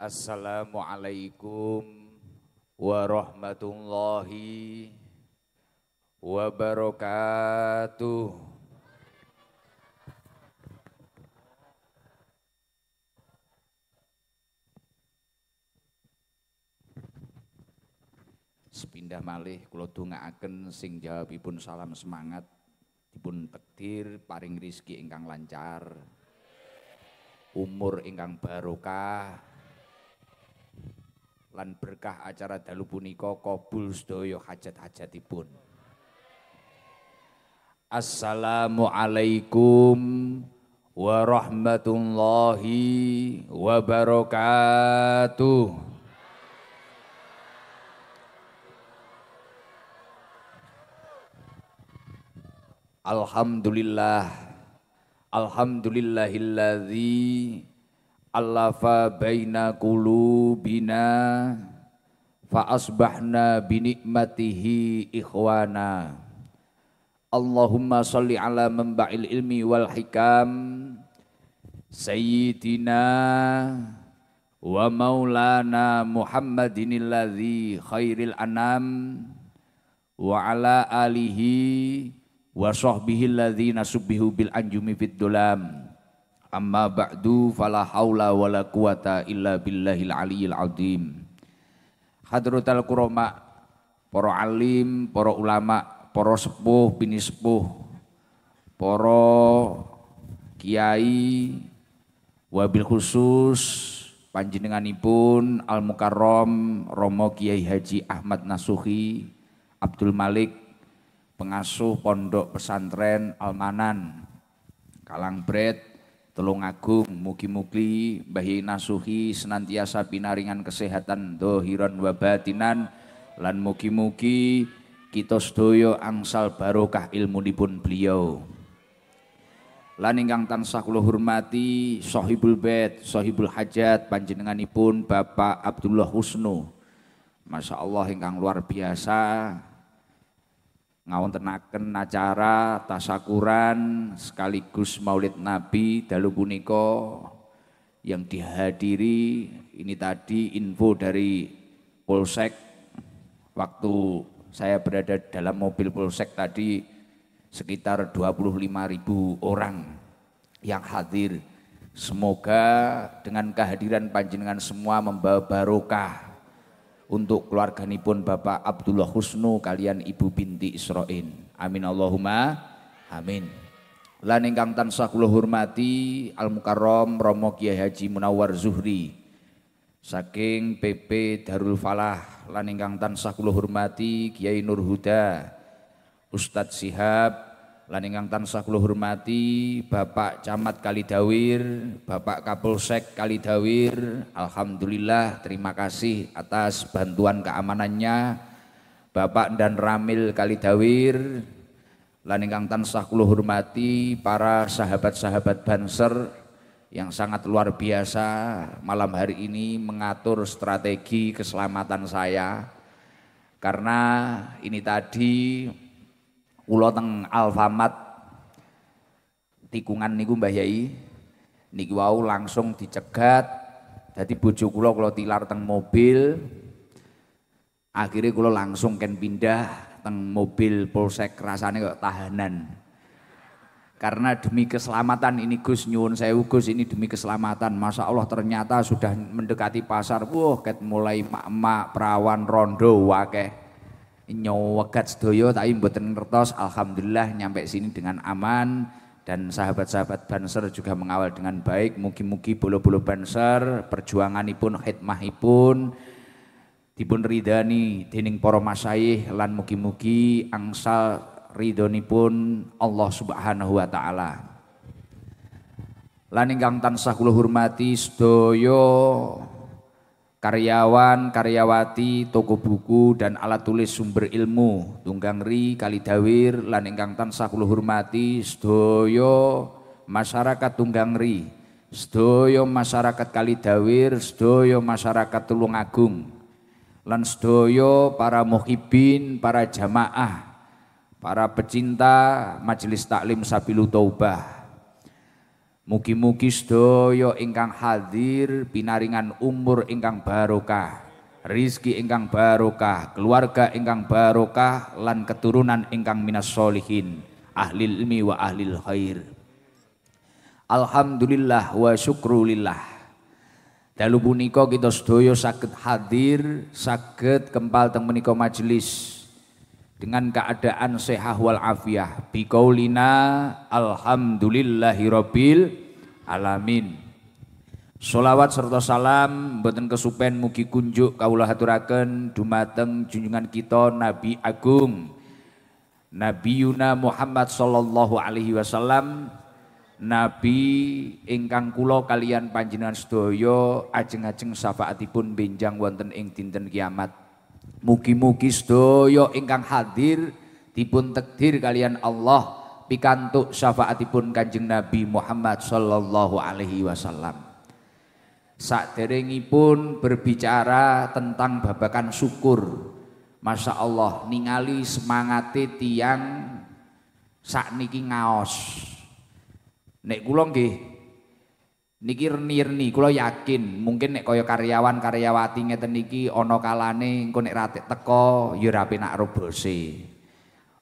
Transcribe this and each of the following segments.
Assalamualaikum warahmatullahi wabarakatuh. Sepindah malih kula dongaaken sing jawabipun salam semangat dipun petir paring rizki ingkang lancar. Umur ingkang barokah lan berkah acara dalu punika kabul sedaya hajat-hajatipun. Assalamualaikum warahmatullahi wabarakatuh. Alhamdulillah Alhamdulillahilladzi Allafa baina qulubina fa asbahna bi nikmatihi ikhwana. Allahumma salli ala manba'il ilmi wal hikam sayyidina wa maulana Muhammadin alladhi khairil anam wa ala alihi wa sahbihi alladhina subbihu bil anjumi fid dulam. Amma ba'du fala haula wala quwata illa billahil aliyil azim. Hadrotal kurama, para alim, para ulama, para sepuh, bini sepuh, para kiai wabil khusus panjenenganipun Al Mukarrom Romo Kiai Haji Ahmad Nasuhi Abdul Malik pengasuh pondok pesantren Almanan Kalangbret Tolong agung, mugi-mugi Mbah Nasuhi senantiasa pinaringan kesehatan dohiran wa batinan lan mugi-mugi kita sedaya angsal barokah ilmunipun beliau. Lan ingkang tansah kula hormati Sohibul Bait, Sohibul Hajat panjenenganipun Bapak Abdullah Husnu. Masya Allah ingkang luar biasa ngawontenaken acara tasakuran sekaligus Maulid Nabi dalu punika yang dihadiri ini tadi info dari Polsek waktu saya berada dalam mobil Polsek tadi sekitar 25 ribu orang yang hadir. Semoga dengan kehadiran panjenengan semua membawa barokah untuk keluarganipun Bapak Abdullah Husnu kalian Ibu binti Isroin. Amin Allahumma amin. Lan ingkang tansah kula hormati Al Mukarrom Romo Kiai Haji Munawar Zuhri saking PP Darul Falah lan ingkang tansah kula hormati Kiai Nur Huda Ustadz Sihab lan ingkang tansah kula hormati Bapak Camat Kalidawir, Bapak Kapolsek Kalidawir, alhamdulillah terima kasih atas bantuan keamanannya Bapak dan Ramil Kalidawir, lan ingkang tansah kula hormati para sahabat-sahabat Banser yang sangat luar biasa malam hari ini mengatur strategi keselamatan saya karena ini tadi Kula teng Alfamat tikungan niku Mbah Yai niki wau langsung dicegat. jadi bojo kula kula tilar teng mobil. Akhirnya kula langsung ken pindah teng mobil polsek rasane kok tahanan. Karena demi keselamatan ini Gus nyuwun saya Gus ini demi keselamatan. Masya Allah ternyata sudah mendekati pasar. Wah, ket mulai mak-mak perawan rondo wakeh nyowegat sedoyo tapi mboten ngertos alhamdulillah nyampe sini dengan aman dan sahabat-sahabat Banser juga mengawal dengan baik mugi-mugi bolo-bolo Banser perjuangan perjuanganipun khidmahipun dipun ridani dening para masyayikh lan mugi-mugi angsal pun Allah Subhanahu wa taala lan ingkang tansah kula hormati sedoyo karyawan, karyawati, toko buku dan alat tulis sumber ilmu, tunggang ri, kalidawir, lan ingkang tansah kula hormati sedaya masyarakat tunggang ri, sedaya masyarakat kalidawir, sedaya masyarakat tulung agung, lan sedaya para muhibin, para jamaah, para pecinta majelis taklim Sabilu Taubah, Mugi-mugi sedaya ingkang hadir pinaringan umur ingkang barokah, rizki ingkang barokah, keluarga ingkang barokah lan keturunan ingkang minas solihin, ahli ilmi wa ahli khair. Alhamdulillah wa syukrulillah. Dalu punika kita sedaya saged hadir, saged kempal teng menika majelis dengan keadaan sehat wal afiah biqaulina alhamdulillahirabbil alamin Sholawat serta salam mboten kesupen mugi kunjuk kawula haturaken dumateng junjungan kita Nabi Agung Nabi Yuna Muhammad sallallahu alaihi wasallam Nabi ingkang kula kalian panjenengan sedaya ajeng-ajeng syafaatipun benjang wonten ing dinten kiamat Mugi-mugi sedaya ingkang hadir dipun tekdir kalian Allah pikantuk syafaatipun Kanjeng Nabi Muhammad sallallahu alaihi wasallam. Saderengipun berbicara tentang babakan syukur. Masya Allah ningali semangati tiang sakniki ngaos. Nek kula nggih Niki nirni, kula yakin mungkin nek kaya karyawan-karyawati ngeten niki ana kalane engko nek ratik teko ya ra penak robose.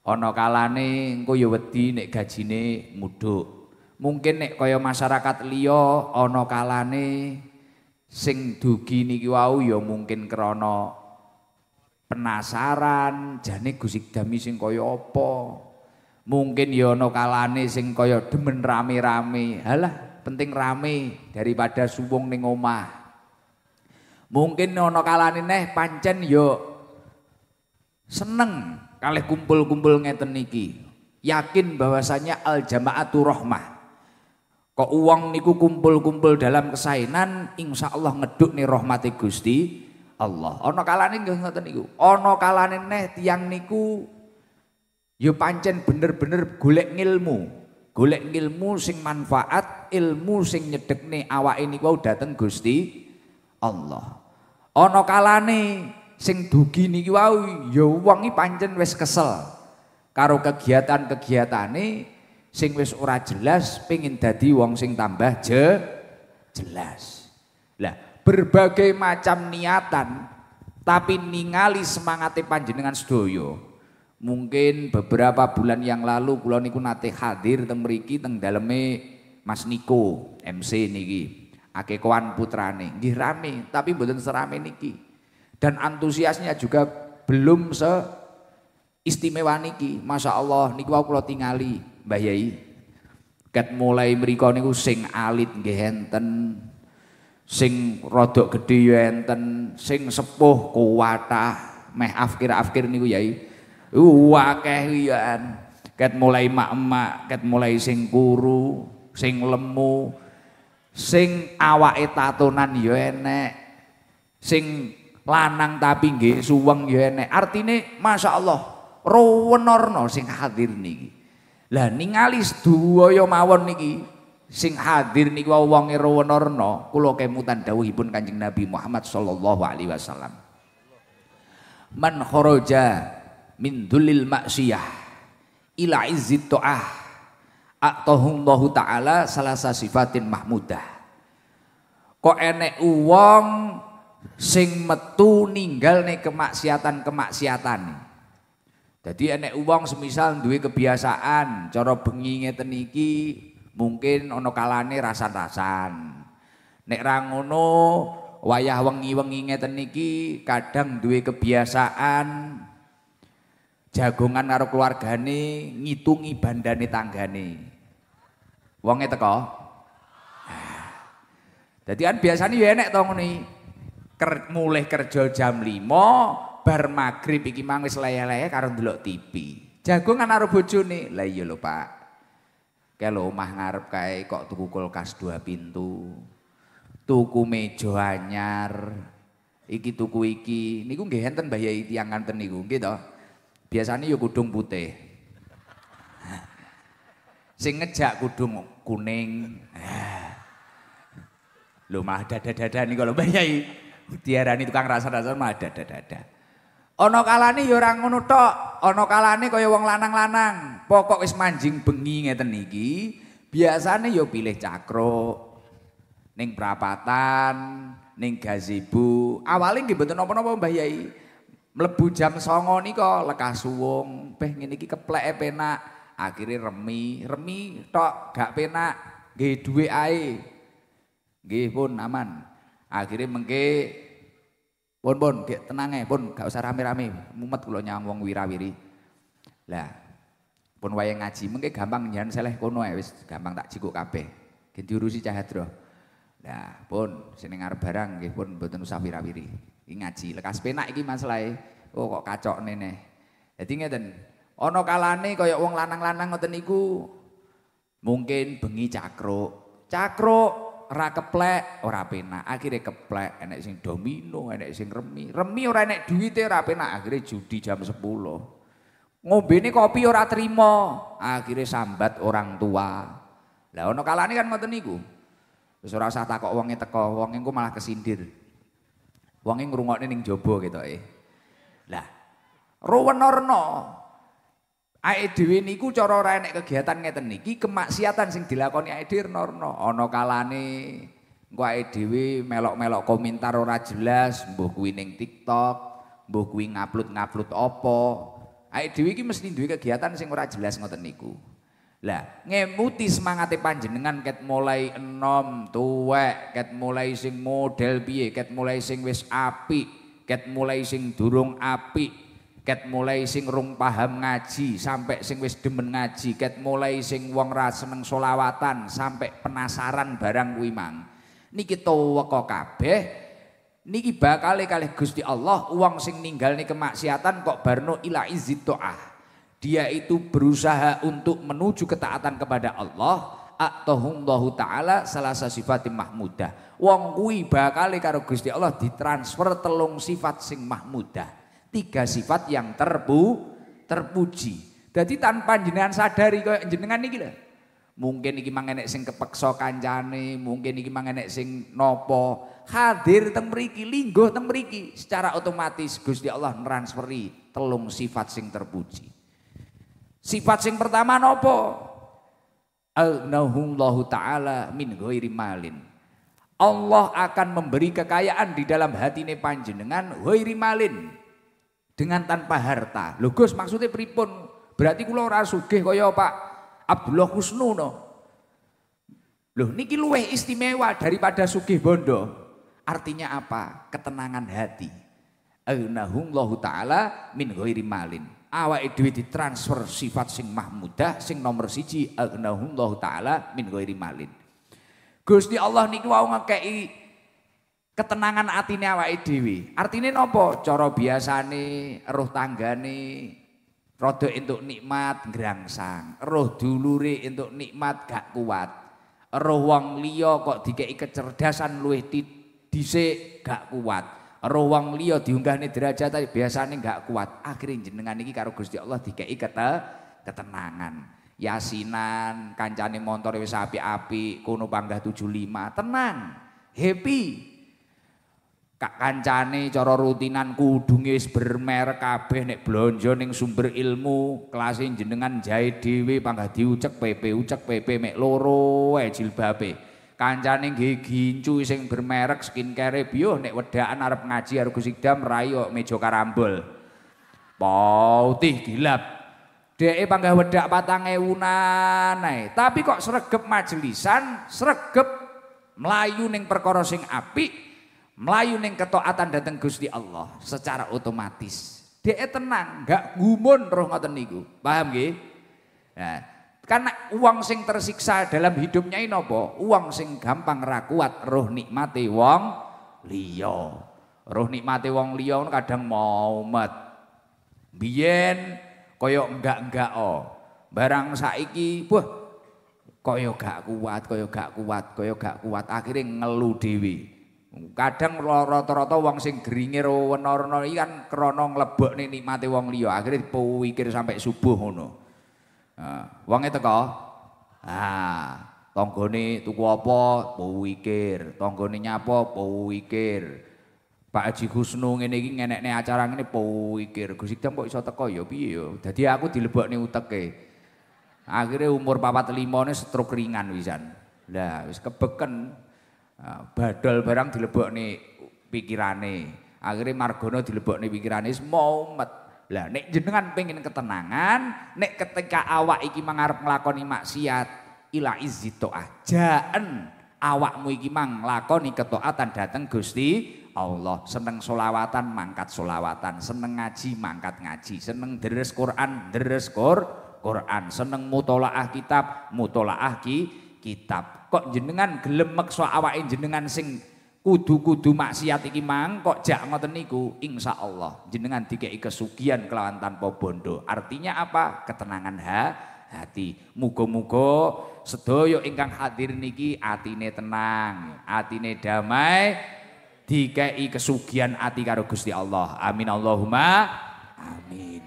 Ana kalane engko ya wedi nek gajine muduk. Mungkin nek kaya masyarakat liya ana kalane sing dugi niki wau ya mungkin krana penasaran jane Gusik Dami sing kaya apa. Mungkin ya ana kalane sing kaya demen rame-rame. Halah penting rame daripada subung ning omah. Mungkin ono kalane neh pancen yo seneng kalih kumpul-kumpul ngeten niki. Yakin bahwasanya al jamaatu rahmah. Kok uang niku kumpul-kumpul dalam kesainan, insya Allah ngeduk nih rahmati Gusti Allah. Ono kalane nggih ngoten niku. Ono kalane neh tiang niku yuk pancen bener-bener golek ngilmu golek ilmu sing manfaat, ilmu sing nyedekne ini niku dateng Gusti Allah. Ana kalane sing dugi niki wau ya wong iki pancen wis kesel karo kegiatan-kegiatane sing wis ora jelas pengin dadi wong sing tambah je jelas. Lah, berbagai macam niatan tapi ningali semangate panjenengan sedoyo Mungkin beberapa bulan yang lalu kula niku nate hadir teng meriki teng daleme Mas Niko MC niki. kawan putrane nggih rame tapi mboten serame niki. Dan antusiasnya juga belum se istimewa niki. Masya Allah niku aku kula tingali Mbah Yai. Ket mulai mriko niku sing alit nggih sing rodok gede yo sing sepuh kuwata, meh afkir-afkir niku Yai. Wakeh uh, wian. Ket mulai mak-mak, ket mulai sing kuru, sing lemu, sing awake tatonan ya enek. Sing lanang tapi nggih suweng ya enek. Artine masyaallah Rowenorno sing hadir niki. Lah ningali sedaya mawon niki sing hadir niki niku wonge ruwenorno kula kemutan dawuhipun Kanjeng Nabi Muhammad sallallahu alaihi wasallam. Man kharaja min dhulil maksiyah ila izzit ta'ah atahullahu ta'ala salasa sifatin mahmudah kok enek uwong sing metu ninggal nih kemaksiatan-kemaksiatan jadi enek uang semisal duwe kebiasaan cara bengi ngeten iki mungkin ono kalane rasan-rasan nek rangono wayah wengi-wengi ngeten iki kadang duwe kebiasaan jagongan karo keluargane ngitungi bandane tanggane. Wonge teko. Ah. Dadi kan biasane ya nih to ngene. Ker, Mulai kerja jam 5 bar magrib iki mang wis leyeh-leyeh karo ndelok TV. Jagongan karo bojone. Lah iya lho Pak. Kayak lo omah ngarep kae kok tuku kulkas dua pintu. Tuku meja anyar. Iki tuku iki niku nggih enten Mbah Yai tiyang kanten niku nggih to. Biasanya yuk kudung putih. Sing ngejak kudung kuning. Lu mah dada-dada nih kalau bayai. nih tukang rasa-rasa mah dada-dada. Ono kalane yo ora ngono tok, ono kalane koyo wong lanang-lanang. Pokok wis manjing bengi ngeten iki, biasane yo pilih cakro. Ning prapatan, ning gazebo. Awale nggih mboten napa-napa Mbah Yai. Mlebu jam 09.00 nika lekas suwung, beh ini ki keplek penak, akhirnya remi, remi tok gak penak, g dua ae. g pun aman. akhirnya mengke bon pun tenang tenange pun gak usah rame-rame, mumet kalau nyawang wong wirawiri. Lah, pun wayang ngaji mengke gampang nyan seleh kono ae wis gampang tak cikuk kabeh. Ge diurusi cahadro. Lah, pun sing barang nggih pun mboten usah wirawiri. Iki ngaji, lekas penak iki masalahe. Oh kok kacokne neh. Dadi ngeten, ana kalane kaya uang lanang-lanang ngoten niku mungkin bengi cakro, cakro, ora keplek, ora penak. akhirnya keplek, enek sing domino, enek sing remi. Remi ora enek duwite ora penak, Akhirnya judi jam 10. ini kopi ora terima Akhirnya sambat orang tua. Lah ono kalane kan ngoten niku. Wis ora usah takok wonge teko, wong malah kesindir. Wonge ngrungokne ning gitu, eh, Lah, rowenorno Ae dhewe niku cara ora enek kegiatan ngeten niki kemaksiatan sing dilakoni ae norno Ono kalane engko ae dhewe melok-melok komentar ora jelas mbuh kuwi ning TikTok, mbuh kuwi ngupload-ngupload apa. Ae dhewe ki mesti duwe kegiatan sing ora jelas ngoten niku. Lah, ngemuti semangate panjenengan ket mulai enom, tuwek, ket mulai sing model piye, ket mulai sing wis apik, ket mulai sing durung apik, ket mulai sing rung paham ngaji sampai sing wis demen ngaji, ket mulai sing wong ra seneng solawatan sampai penasaran barang kuwi mang. Niki tuweka kabeh niki bakal kali Gusti Allah uang sing ninggal nih kemaksiatan kok barno ila izid Ah. Dia itu berusaha untuk menuju ketaatan kepada Allah atau taala salah satu yang mahmudah. Wong kuwi bakal karo Gusti Allah ditransfer telung sifat sing mahmudah. Tiga sifat yang terpu terpuji. Jadi tanpa jenengan sadari kok jenengan iki lho. Mungkin iki mangenek sing kepeksa kancane, mungkin iki mangenek sing nopo. Hadir teng mriki, lingguh teng mriki secara otomatis Gusti Allah transferi telung sifat sing terpuji. Sifat sing pertama nopo? Allah taala min ghairi malin. Allah akan memberi kekayaan di dalam hati panji panjenengan ghairi malin. Dengan tanpa harta. Lho Gus maksudnya pripun? Berarti kula ora sugih kaya Pak Abdullah no. Loh niki luwih istimewa daripada sugih bondo. Artinya apa? Ketenangan hati. Allahu Allah taala min ghairi malin awake dhewe ditransfer sifat sing mahmudah sing nomor siji aghnahullahu taala min ghairi malin. Gusti Allah niku wau ngekeki ketenangan atine awake dhewe. Artine napa? Cara biasane roh tanggane rada entuk nikmat grangsang, roh dulure entuk nikmat gak kuat. Roh wong liya kok dikeki kecerdasan luwih dhisik gak kuat ruang liya nih derajat biasanya nggak kuat. Akhirnya jenengan ini karo Gusti Allah dikei kete, ketenangan. Yasinan, kancane motor wis api api kono tujuh 75, tenang, happy. Kak kancane cara rutinan kudunge wis bermer kabeh nek blonjo ning sumber ilmu, kelasin jenengan jahit dewi panggah diucek PP ucek PP mek loro wae jilbabe kancane nggih gincu sing bermerek skincare review nek wedaan arep ngaji karo Gus Idam rayo meja karambol. Pautih gilap. Dheke panggah wedak 4000-an ae. Tapi kok sregep majelisan, sregep melayu ning perkara sing apik, mlayu ning ketaatan dhateng Gusti Allah secara otomatis. Dheke tenang, gak gumun roh ngoten niku. Paham nggih? Nah, karena uang sing tersiksa dalam hidupnya ini uang sing gampang rakuat roh nikmati wong liya. Roh nikmati wong liya kan kadang mau met. Biyen koyok enggak-enggak o. Oh. Barang saiki, buh koyok gak kuat, koyok gak kuat, koyok gak kuat, akhirnya ngelu dewi. Kadang rata-rata wong sing geringir, rowen-rowen iki kan krana nglebokne nikmate wong liya, akhirnya dipikir sampai subuh ngono. Uangnya teko. Ah, ah tonggoni tuku apa pikir, apa nyapa pikir. Pak Haji ini ngene iki ngenekne acara ngene pikir. Gus Ikdam kok iso teko ya piye ya. Jadi aku utak uteke. Akhirnya umur papat nih stroke ringan wisan. Lah wis kebeken ah, badal barang nih pikirane. Akhirnya Margono nih pikirane semomet. Lah nek jenengan pengen ketenangan, nek ketika awak iki mangarep nglakoni maksiat, ila izzi ajaan awakmu iki mang lakoni ketaatan dateng Gusti Allah. Seneng solawatan mangkat solawatan, seneng ngaji mangkat ngaji, seneng deres Quran deres Qur, Quran, seneng mutolaah kitab mutolaah ki kitab. Kok jenengan gelem meksa awake jenengan sing kudu-kudu maksiat iki mang kok jak ngoten niku insyaallah jenengan dikei kesugihan kelawan tanpa bondo artinya apa ketenangan ha hati muga-muga sedaya ingkang hadir niki atine tenang atine damai dikei kesugihan ati karo Gusti Allah amin Allahumma amin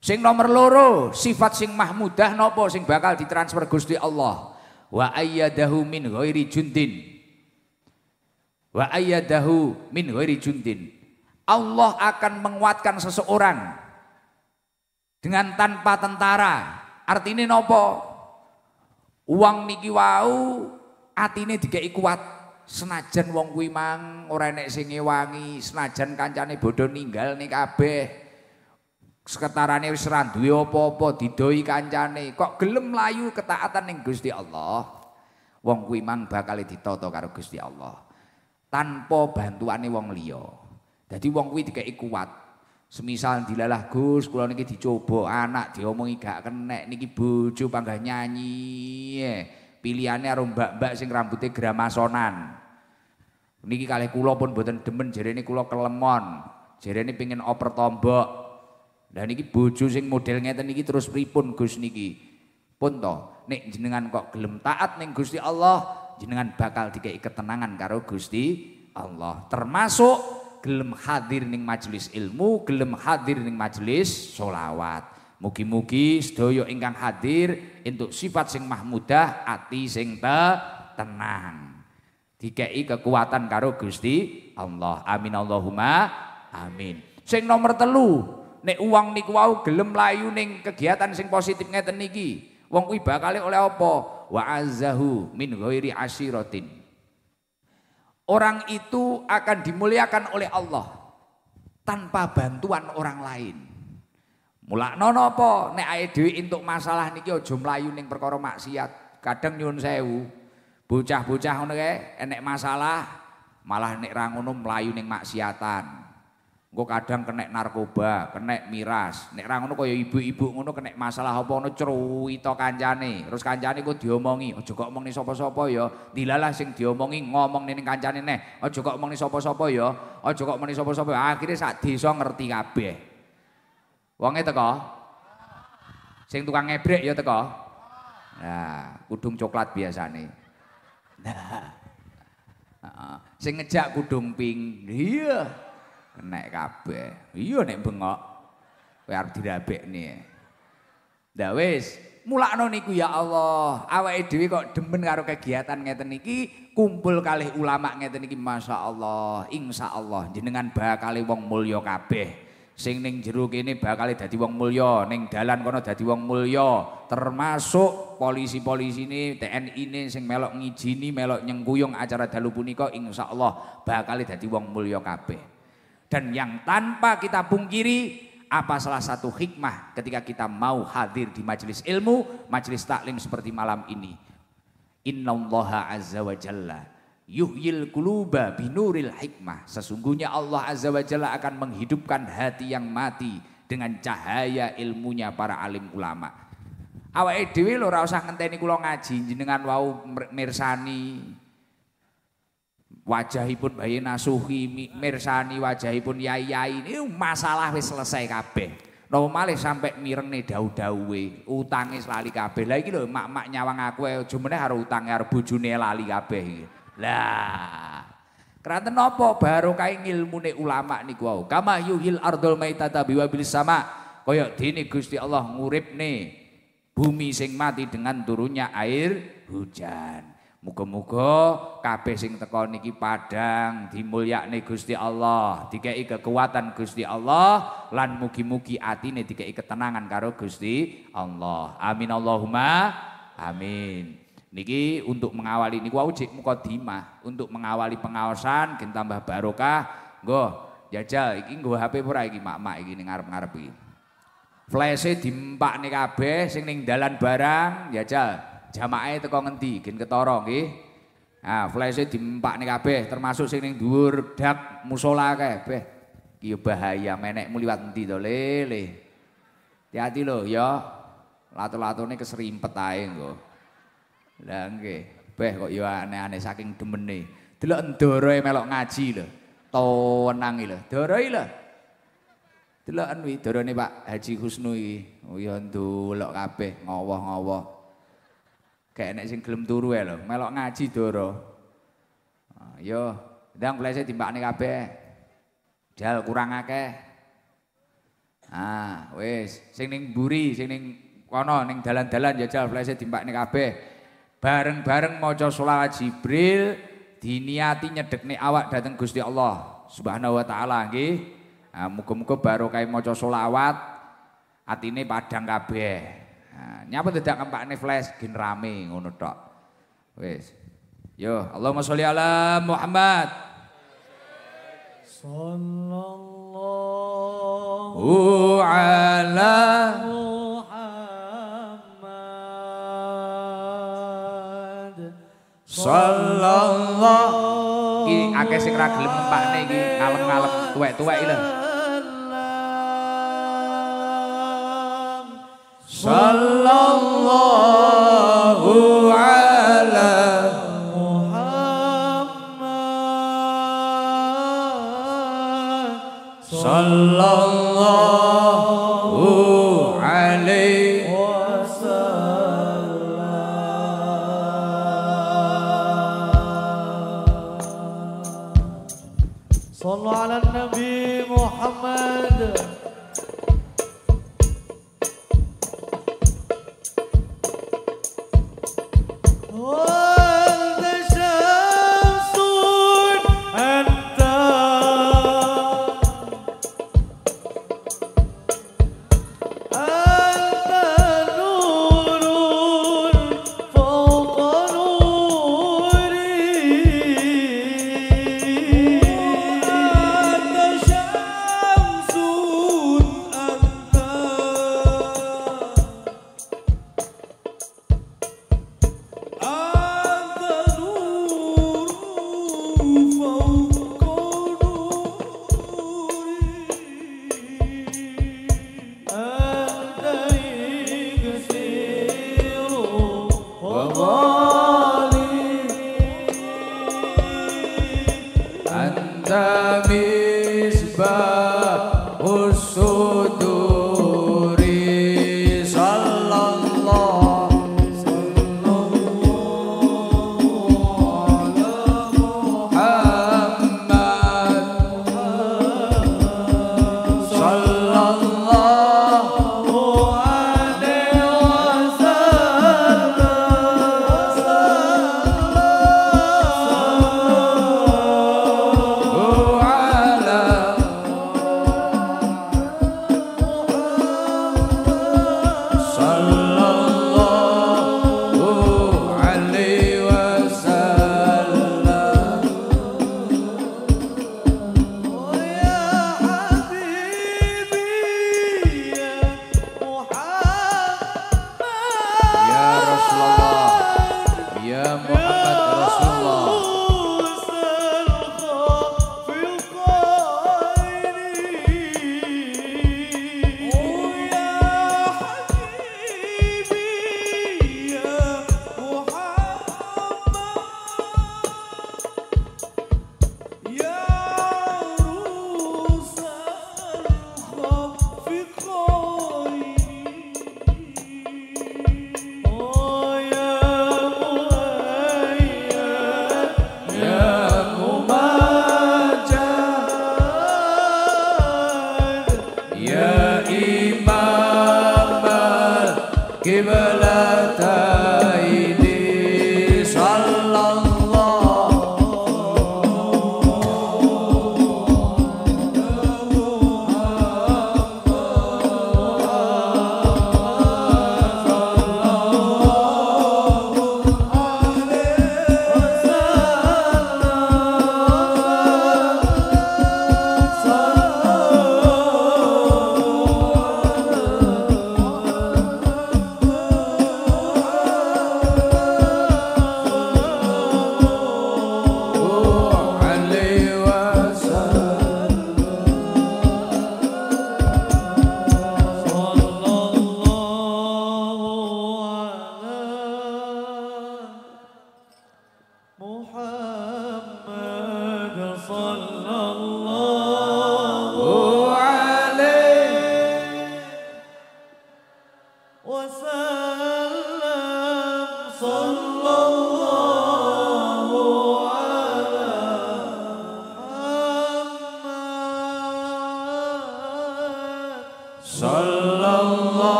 sing nomor loro sifat sing mahmudah nopo sing bakal ditransfer Gusti Allah wa ayyadahu min ghairi jundin Wa ayyadahu min ghairi jundin. Allah akan menguatkan seseorang dengan tanpa tentara. Artinya nopo? Uang niki wau atine dikai kuat. Senajan wong kuwi mang ora enek sing ngewangi, senajan kancane bodho ninggal nih kabeh. Seketarane wis ra duwe apa-apa didoi kancane, kok gelem layu ketaatan ning Gusti Allah. Wong kuwi mang bakal ditoto karo Gusti Allah tanpa bantuane wong liya. jadi wong kuwi dikeki kuat. Semisal dilalah Gus, kula niki dicoba anak diomongi gak kenek niki bojo panggah nyanyi. Eh, Pilihannya karo mbak-mbak sing rambutnya gramasonan. Niki kalih kula pun boten demen jarene kula kelemon. niki pengen oper tombok. Lah niki bojo sing model ngeten niki terus pripun Gus niki? Pun to, nek jenengan kok gelem taat ning Gusti Allah, jenengan bakal dikei ketenangan karo Gusti Allah. Termasuk gelem hadir ning majelis ilmu, gelem hadir ning majelis solawat. Mugi-mugi sedoyo ingkang hadir untuk sifat sing mahmudah, ati sing te tenang. Dikei kekuatan karo Gusti Allah. Amin Allahumma amin. Sing nomor telu, nek uang niku wau gelem layu ning kegiatan sing positif ngeten niki. Wong kuwi bakale oleh apa? wa azzahu min ghairi ashiratin. Orang itu akan dimuliakan oleh Allah tanpa bantuan orang lain. Mulak nono nek ae dhewe entuk masalah niki aja mlayu ning perkara maksiat. Kadang nyun sewu, bocah-bocah ngono kae enek masalah malah nek ra ngono mlayu ning maksiatan. Engko kadang kena narkoba, kena miras. Nek ra ngono kaya ibu-ibu ngono kena masalah apa ngono cerita kancane. Terus kancane ku diomongi, aja kok omongni sapa-sapa ya. Dilalah sing diomongi ngomong ning kancane neh. Aja kok sopo sapa-sapa ya. Aja kok sopo sapa-sapa. Akhire sak desa ngerti kabeh. Wonge teko. Sing tukang ngebrek ya teko. Nah, kudung coklat biasane. Nah. Sing ngejak kudung pink. Iya. Yeah. Nek kabeh. Iya nek bengok. Kowe arep nih. Ndak wis, mulakno niku ya Allah. Awake dhewe kok demen karo kegiatan ngeten iki, kumpul kali ulama ngeten iki masyaallah. Insyaallah jenengan bakal wong mulya kabeh. Sing ning jero kene bakal dadi wong mulya, ning dalan kono dadi wong mulya, termasuk polisi polisi ini, tni ini, sing melok ngijini, melok nyengkuyung acara dalu punika bah bakal dadi wong mulya kabeh. Dan yang tanpa kita pungkiri apa salah satu hikmah ketika kita mau hadir di majelis ilmu, majelis taklim seperti malam ini. Allah azza wa jalla yuhyil kuluba binuril hikmah. Sesungguhnya Allah azza wa jalla akan menghidupkan hati yang mati dengan cahaya ilmunya para alim ulama. Awak dhewe lo rasa ngenteni kulo ngaji jenengan wau mirsani wajahipun bayi nasuhi mirsani wajahipun yai-yai ini masalah wis selesai kabeh napa malih Mirne mirenge dawu-dawuhe utangis lali kabeh lagi iki mak-mak nyawang aku cuma nih harus utang harus bujune lali kabeh kerana nopo baru napa barokah ilmune ulama nih wau. Kama yuhil ardul maitata biwabil sama Koyok dini Gusti Allah ngurip nih. bumi sing mati dengan turunnya air hujan. Muga-muga kabeh sing teka niki padhang dimulyakne Gusti Allah, dikeki kekuatan Gusti Allah lan mugi-mugi atine dikeki ketenangan karo Gusti Allah. Amin Allahumma amin. Niki untuk mengawali niku wau cek mukadimah untuk mengawali pengawasan gen tambah barokah. Nggo jajal iki nggo HP ora iki mak-mak iki ning ngarep-ngarep iki. Flashe dimpakne kabeh sing ning dalan barang jajal jamake teko ngendi gen ketara nggih. Ah, flese dimpakne kabeh termasuk sing ning dhuwur dak musala kabeh. Ki bahaya menek liwat endi to, Lele. Hati-hati lho ya. Latu-latune kesrimpet ae engko. Lah nggih, beh kok ya aneh-aneh saking demene. Delok ndoroe melok ngaji lho. Towenang e lho, doroe lho. Delok anu dorone Pak Haji Husnu iki. Oh ya ndolok kabeh ngowoh-ngowoh. Kayak enek sing gelem turu ya lo, melok ngaji doro. Yo, ah, saya timbak nih kabe Jal kurang akeh. Ah, wes, sing ning buri, sing ning kono ning dalan-dalan ya jal timbak nih kabe Bareng-bareng jual sholawat Jibril diniati nih awak dateng Gusti Allah Subhanahu wa taala lagi. nggih. Ah, baru kayak mau maca hati ini padang kabeh. Nah, nyapa tidak kempakne flash gin rame ngono tok. wes Yo, Allahumma sholli ala Muhammad. Sallallahu ala Muhammad. Sallallahu iki akeh sing ra gelem empakne iki, ngalem kalem tuwek-tuwek iki lho. 山浪。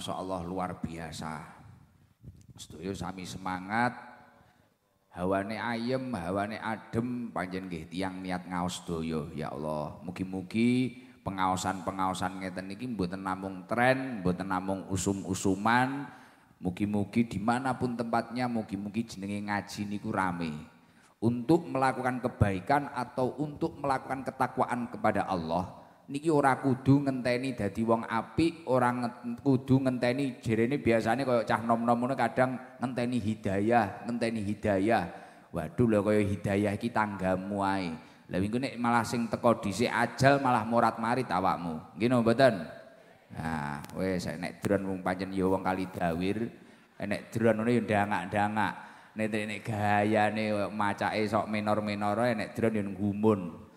Masya Allah luar biasa. Setuju sami semangat, hawane ayem, hawane adem, panjen nggih tiang niat ngaos doyo ya Allah. Mugi-mugi pengaosan-pengaosan ngeten niki mboten namung tren, mboten namung usum-usuman. Mugi-mugi dimanapun tempatnya, mugi-mugi jenenge ngaji niku rame. Untuk melakukan kebaikan atau untuk melakukan ketakwaan kepada Allah, niki ora kudu ngenteni dadi wong apik, ora kudu ngenteni jerene biasanya kaya cah nom-nom kadang ngenteni hidayah, ngenteni hidayah. Waduh lho kaya hidayah iki tanggamu ae. Lah minggu nek malah sing teko dhisik ajal malah morat-marit awakmu. Nggih napa mboten? Nah, wis nek dron wong pancen ya wong kali dawir, nek dron ngono ya ndangak-ndangak. Nek nek gayane macake sok menor-menore nek dron ya gumun.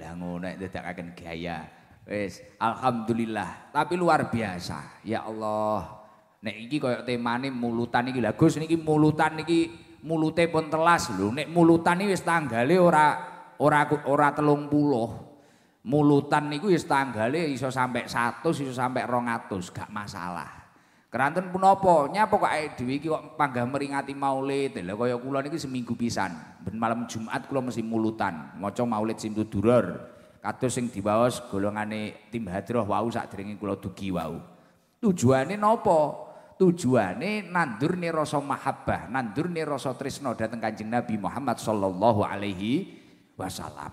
Lah ngono nek dadakaken gaya. Wis, alhamdulillah. Tapi luar biasa. Ya Allah. Nek iki koyo temane mulutan iki. Lah Gus niki mulutan niki mulute pun telas lho. Nek mulutan iki wis tanggale ora ora ora 30. Mulutan niku wis tanggale iso sampe 100, iso sampe 200, gak masalah. Keranten punopo, Nyapa kok awake dhewe iki kok panggah meringati Maulid. Lha kaya kula niki seminggu pisan ben malam Jumat kula mesti mulutan, maca Maulid Simtu Duror. Kados sing diwaos golongane tim hadroh wau sadurunge kula dugi wau. Tujuane napa? Tujuane nandur ni rasa mahabbah, nandur ni rasa tresna dhateng Kanjeng Nabi Muhammad sallallahu alaihi wasallam.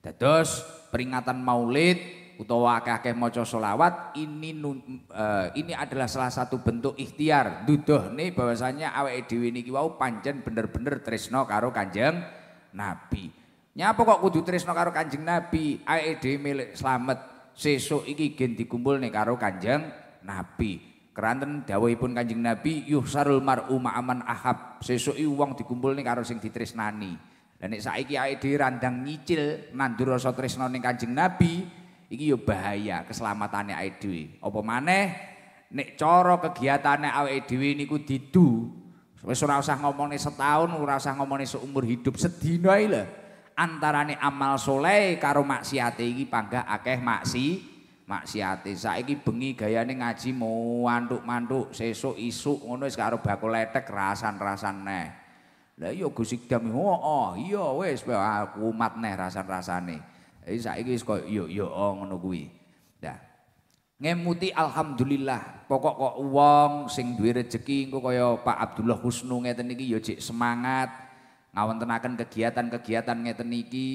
Dados peringatan Maulid utawa akeh-akeh maca selawat ini uh, ini adalah salah satu bentuk ikhtiar nih bahwasanya awake dhewe niki wau pancen bener-bener tresno karo Kanjeng Nabi. Nyapa kok kudu tresno karo Kanjeng Nabi? Awake dhewe milik slamet sesuk iki gen nih karo Kanjeng Nabi. Keranten dawuhipun Kanjeng Nabi yuhsarul mar'u ma'aman ahab. Sesuk iki wong nih karo sing ditresnani. nani nek saiki awake dhewe randang nyicil nandur rasa tresno ning Kanjeng Nabi, iki yo bahaya keselamatan awake dhewe. Apa maneh nek cara kegiatane awake dhewe niku didu wis ora usah ngomongne setahun, ora usah ngomongne seumur hidup sedina ae lho. Antarane amal soleh karo maksiate iki panggah akeh maksi maksiate. Saiki bengi gayane ngaji mau antuk-mantuk, sesuk isuk ngono wis karo bakul letek rasan-rasan neh. Lah iya Gus Ikdam, iyo oh, oh, iya wis aku umat neh rasan-rasane. Eh, iki ini wis koyo yo yo oh, ngono kuwi. Nah. Ngemuti alhamdulillah. Pokok kok uang, sing duwe rejeki engko kaya Pak Abdullah Husnu ngeten iki yo jek semangat ngawontenaken kegiatan-kegiatan ngeten iki.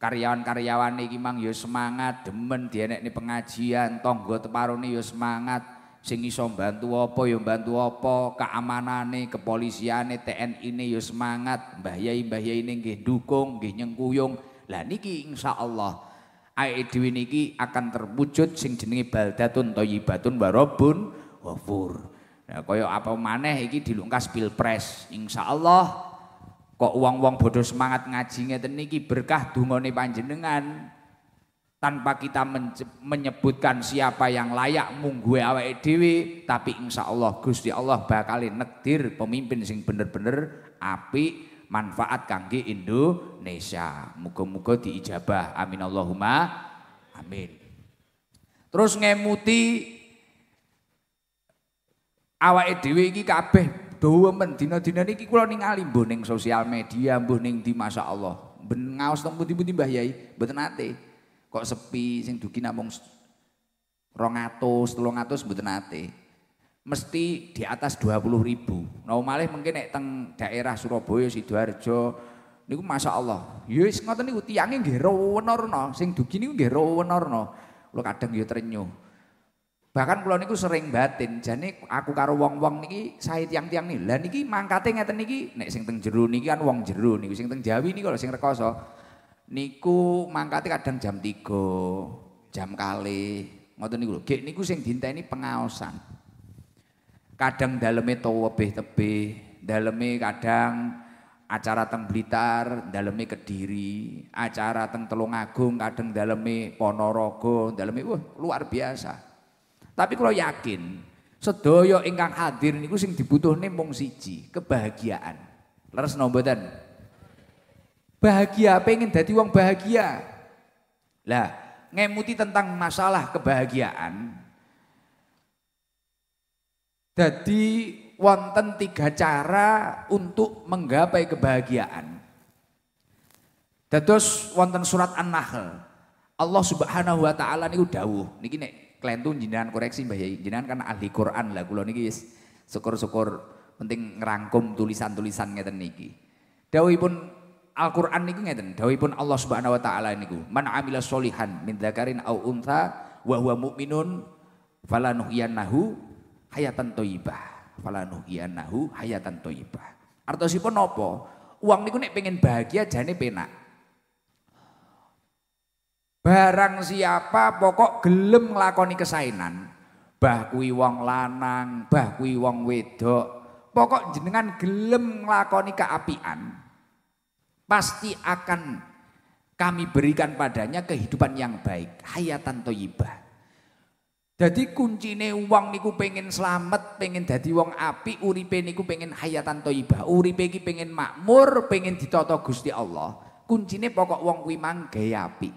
Karyawan-karyawan iki mang yo semangat, demen dienekne pengajian, teparu teparone yo semangat. sing iso bantu apa ya bantu apa keamanane kepolisiane TNI ini yo semangat Mbah Yai Mbah Yai nggih dukung nggih nyengkuyung lah niki insya Allah dhewe niki akan terwujud sing jenenge baldatun thayyibatun wa rabbun ghafur. Nah kaya apa maneh iki dilungkas pilpres insya Allah kok uang-uang bodoh semangat ngaji ngeten niki berkah dungane panjenengan tanpa kita menyebutkan siapa yang layak munggu awak dewi tapi insya Allah Gusti Allah bakal nektir pemimpin sing bener-bener -bener manfaat kangge Indonesia. Muga-muga diijabah. Amin Allahumma. Amin. Terus ngemuti awake dhewe iki kabeh dawa men dina-dina niki kula ningali mbuh ning sosial media, mbuh ning di masyaallah. Ben ngaos teng pundi-pundi Mbah Yai, mboten ate. Kok sepi sing dugi namung 200, 300 mboten ate mesti di atas 20 ribu. Nah, malah mungkin nek teng daerah Surabaya, Sidoarjo, niku masya Allah. Ya nggak ngoten niku tiangnya nggih rowenorno, sing dugi niku nggih rowenorno. Lo kadang ya ternyuh. Bahkan kalau niku sering batin, jadi aku karo wong-wong niki saya tiang-tiang nih, Lah niki mangkate ngeten niki, nek sing teng jeru niki kan wong jeru niku, sing teng Jawi niku kalau sing rekoso. Niku mangkate kadang jam 3, jam kali. Ngoten niku lho. Gek niku sing dinteni pengaosan kadang dalamnya tahu lebih tebe dalamnya kadang acara teng Blitar dalamnya Kediri acara teng telung agung, kadang dalamnya Ponorogo dalamnya wah luar biasa tapi kalau yakin sedoyo ingkang hadir niku sing dibutuhne mung siji kebahagiaan leres napa bahagia bahagia pengen jadi uang bahagia lah ngemuti tentang masalah kebahagiaan jadi wonten tiga cara untuk menggapai kebahagiaan. Dados wonten surat An-Nahl. Allah Subhanahu wa taala niku dawuh. Niki nek klentun jenengan koreksi Mbah Yai, jenengan kan ahli Quran lah kula niki wis syukur-syukur penting ngerangkum tulisan-tulisan ngeten niki. Dawuhipun Al-Qur'an niku ngeten, dawuhipun Allah Subhanahu wa taala niku, "Man amila solihan min dzakarin au untha wa huwa mu'minun falanuhyiyannahu hayatan toibah. Falanuhiyanahu hayatan toibah. Artosipun nopo, uang niku nek pengen bahagia jane penak. Barang siapa pokok gelem nglakoni kesainan, bah kuwi wong lanang, bah kuwi wong wedok, pokok jenengan gelem nglakoni keapian, pasti akan kami berikan padanya kehidupan yang baik, hayatan Toibah. Jadi kuncine uang niku pengen selamat, pengen jadi uang api, uripe niku pengen hayatan toibah, uripe niku pengen makmur, pengen ditoto Gusti Allah. Kuncine pokok uang kuwi gaya api.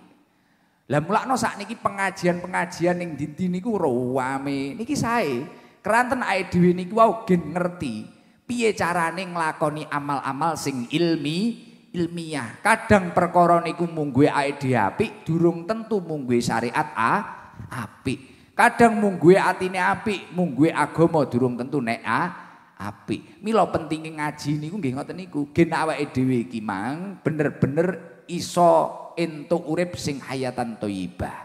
Lah saat niki pengajian-pengajian yang dinti niku rawame, Niki saya keranten ayat dhewe niku wow gen ngerti piye carane lakoni amal-amal sing ilmi ilmiah. Kadang perkara niku mungguhe ae api, durung tentu mungguhe syariat a ah, api. Kadang mung gue atine api, mung gue agama durung tentu nek a api. Milo pentinge ngaji niku nggih ngoten niku. Gen awake dhewe iki mang bener-bener iso entuk urip sing hayatan thayyibah.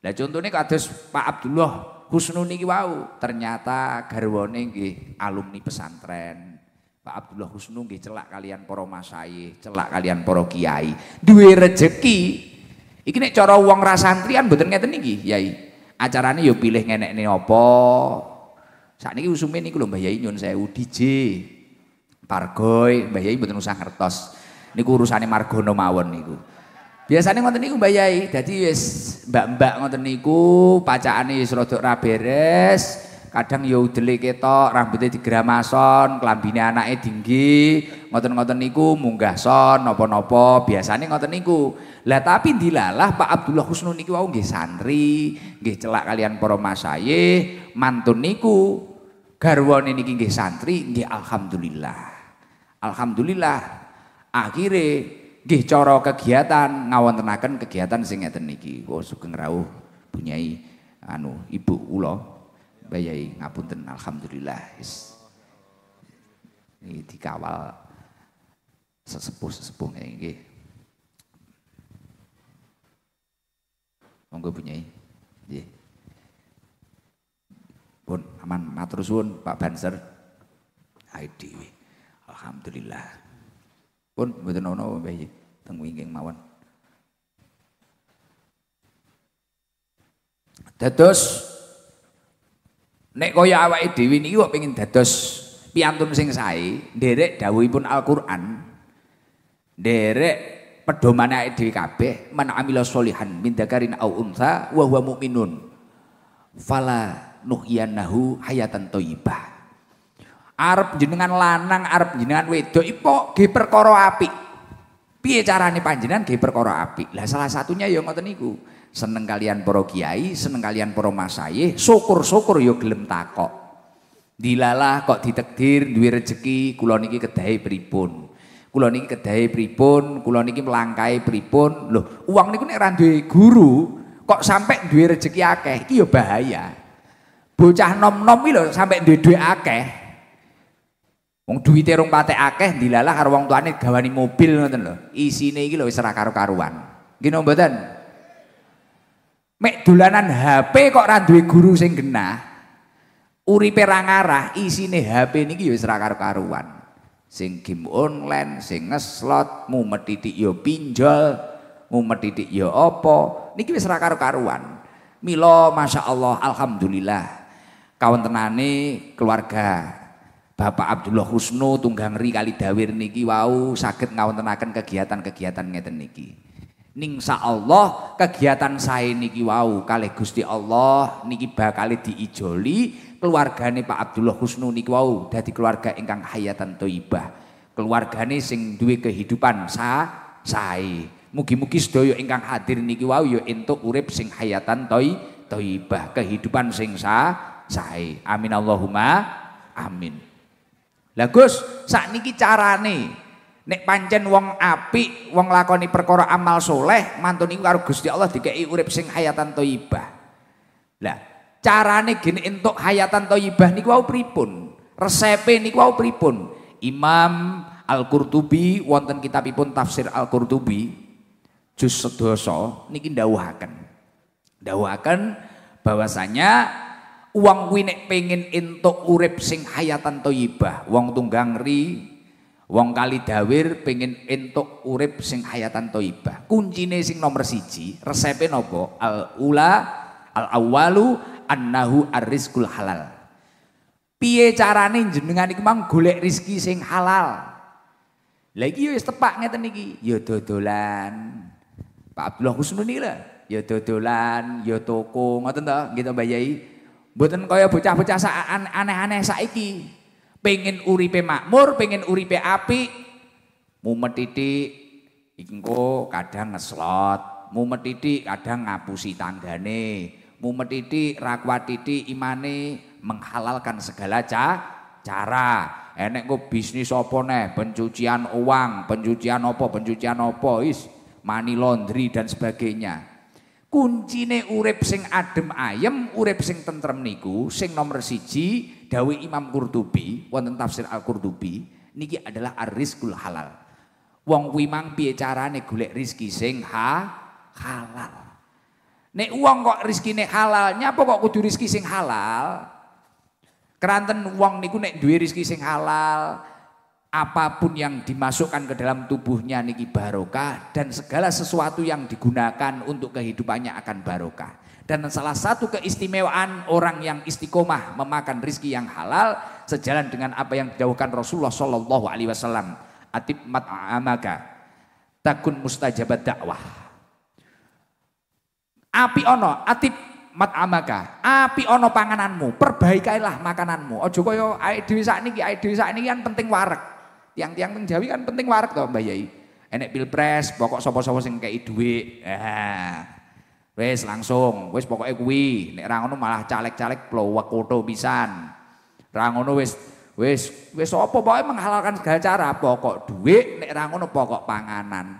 Lah contohnya kados Pak Abdullah Husnun niki wau, ternyata garwane nggih alumni pesantren. Pak Abdullah Husnu nggih celak kalian para masayih, celak kalian para kiai. Duwe rejeki Iki nek cara uang rasantrian betul mboten ngeten niki, Yai. Acarane yo pilih ngenekne Saat Sakniki usume niku lho Mbah Yai nyun saya DJ. Pargoy, Mbah Yai betul usah ngertos. Niku urusane margono mawon niku. Biasanya ngonten niku Mbak Yai, jadi wis mbak-mbak ngonten niku pacakane nih rada ra kadang ya udele ketok, rambutnya digramason kelambine anake tinggi ngoten-ngoten niku munggah son nopo-nopo napa biasane ngoten niku. Lah tapi dilalah Pak Abdullah Husnul niki wau nggih santri, nggih celak kalian para masaye mantun niku garwane niki nggih santri, nggih alhamdulillah. Alhamdulillah akhirnya nggih cara kegiatan ngawontenaken kegiatan sing ngeten niki. Wah sugeng rawuh Bunyai anu ibu ulo bayai ngapunten alhamdulillah yes. ini dikawal sesepuh sesepuh ini. gini monggo punya nggih pun aman matur suwun Pak Banser ID alhamdulillah pun mboten ana mbayi teng wingking mawon dados Nek kaya awake dewi ini, kok pengen dados piantun sing sae, derek dawuhipun Al-Qur'an. derek pedoman ayat dewi kabeh, mana amilah solihan minta karin au untha wa huwa mu'minun. Fala nuhyanahu hayatan thayyibah. Arab jenengan lanang, Arab jenengan wedo ipo giper koro api. Piye carane panjenengan giper koro api? Lah salah satunya ya ngoten niku seneng kalian para kiai, seneng kalian para masaye, syukur-syukur yo ya gelem takok. Dilalah kok ditekdir duwe rezeki kula niki kedahe pripun. Kula niki kedahe pripun, kula niki melangkai pripun. Loh, uang niku nek ra guru kok sampai duwe rezeki akeh, iki yo ya bahaya. Bocah nom-nom iki lho sampai duwe duwe akeh. Wong duwite rong patek akeh dilalah karo wong tuane gawani mobil ngoten lho. Isine iki lho wis ora karuan Nggih mboten? Mek dolanan HP kok ra duwe guru sing genah. Uripe ra ngarah, isine HP niki ya wis ra karuan Sing game online, sing ngeslot, mumet titik ya pinjol, mumet titik ya apa, niki wis ra karuan Mila Masya Allah, Alhamdulillah. Kawan tenane keluarga, Bapak Abdullah Husno tunggangri ri kali dawir niki wau saged ngawontenaken kegiatan-kegiatan ngeten niki. Ningsa Allah kegiatan saya niki wau kali Gusti Allah niki bakal diijoli keluargane Pak Abdullah Husnu niki wau dari keluarga ingkang hayatan thayyibah. Keluargane sing duwe kehidupan sa saya Mugi-mugi sedoyo ingkang hadir niki wau yo ya entuk urip sing hayatan thayyibah, toy, kehidupan sing sa saya Amin Allahumma amin. Lah Gus, sakniki carane Nek pancen wong api, wong lakoni perkara amal soleh, mantun iku karo Gusti Allah dikei urip sing hayatan thayyibah. Lah, carane gini entuk hayatan thayyibah niku wau pripun? Resepe niku wau pripun? Imam Al-Qurtubi wonten kitabipun Tafsir Al-Qurtubi juz sedasa niki ndawuhaken. Ndawuhaken bahwasanya uang kuwi nek pengin entuk urip sing hayatan thayyibah, wong tunggang ri Wong kali dawir pengen entuk urip sing hayatan toibah. Kuncine sing nomor siji, resepe nopo? Al ula al awalu annahu arrizqul halal. Piye carane jenengan iki mang golek rizki sing halal? lagi yo wis tepak ngeten iki, ya dodolan. Pak Abdullah Husnul yo lah, yo dodolan, yo toko, ngoten to, nggih to Mbak Yai. Mboten kaya bocah-bocah aneh-aneh saiki. Pengen uripe makmur, pengen uripe api, mumet titik, engko kadang ngeslot, mumet titik kadang ngapusi tanggane, mumet titik rakwat titik imane menghalalkan segala ca cara. Enek engko bisnis opo neh, pencucian uang, pencucian opo, pencucian opois, is money laundry dan sebagainya. kuncine urip sing adem ayem urip sing tentrem niku sing nomor siji dawi Imam Qurtubi wonten tafsir Al-Qurtubi niki adalah ar halal. Wong wimang mang piye carane golek rezeki sing ha halal. Nek uang kok rezekine halal, nyapa kok kudu rizki sing halal? Keranten uang niku nek duwe rezeki sing halal, apapun yang dimasukkan ke dalam tubuhnya niki barokah dan segala sesuatu yang digunakan untuk kehidupannya akan barokah. Dan salah satu keistimewaan orang yang istiqomah memakan rizki yang halal sejalan dengan apa yang dijauhkan Rasulullah Shallallahu Alaihi Wasallam. Atib mat amaka takun mustajabat dakwah. Api ono atib mat amaka api ono pangananmu perbaikilah makananmu ojo koyo ae dhewe sakniki ae dhewe sakniki kan penting warak. tiang-tiang menjawi kan penting warak tuh Mbak Yai enek pilpres pokok sopo sopo sing kayak dhuwit nah. Wes langsung, wes pokoknya kuwi. Nek ra ngono malah caleg-caleg plowek koto pisan. Ra ngono wes wes wes apa pokoknya menghalalkan segala cara, pokok duit, nek ra ngono pokok panganan.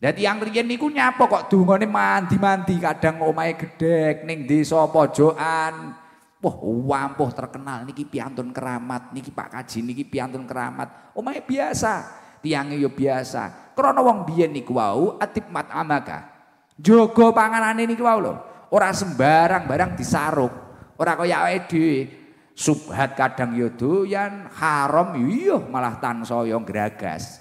jadi yang riyen niku nyapa kok dungane mandi-mandi kadang omahe gedek ning desa pojokan. Wah, wampuh terkenal niki piantun keramat, niki Pak Kaji niki piantun keramat. Omahe biasa, tiange yo biasa. Krana wong biyen niku wau atib mat amakah Jogo panganan niki wae lho. orang sembarang barang disaruk. orang kau awake di Subhat kadang yudu ya yang haram yo iya, malah soyong geragas,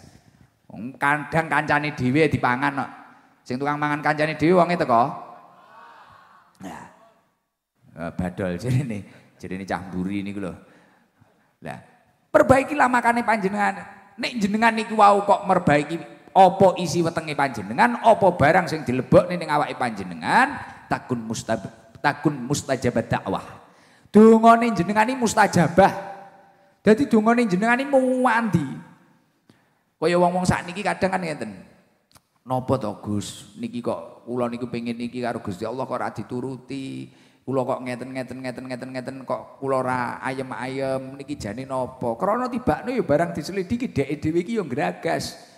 Kadang kancani dewi dipangan pangan, Sing tukang mangan dewi uang itu kok, Nah. Eh, badol jadi jadi jerene cahburi ini niku lho. Lah, perbaikilah makannya panjenengan. Nek jenengan niki wau kok merbaiki opo isi wetenge panjenengan, opo barang sing nih dengan awak panjenengan, takun mustab takun mustajabat dakwah. dungonin jenengan ini mustajabah. jadi dungonin jenengan ini mandi Kaya wong-wong niki kadang kan ngeten. nopo to Gus? Niki kok ulo niku pengen niki karo Gusti Allah kok ora dituruti. Kula kok ngeten-ngeten ngeten-ngeten ngeten kok kula ora ayem-ayem niki jane nopo Krana tibakno ya barang diselidiki dhek dhewe iki ya gragas.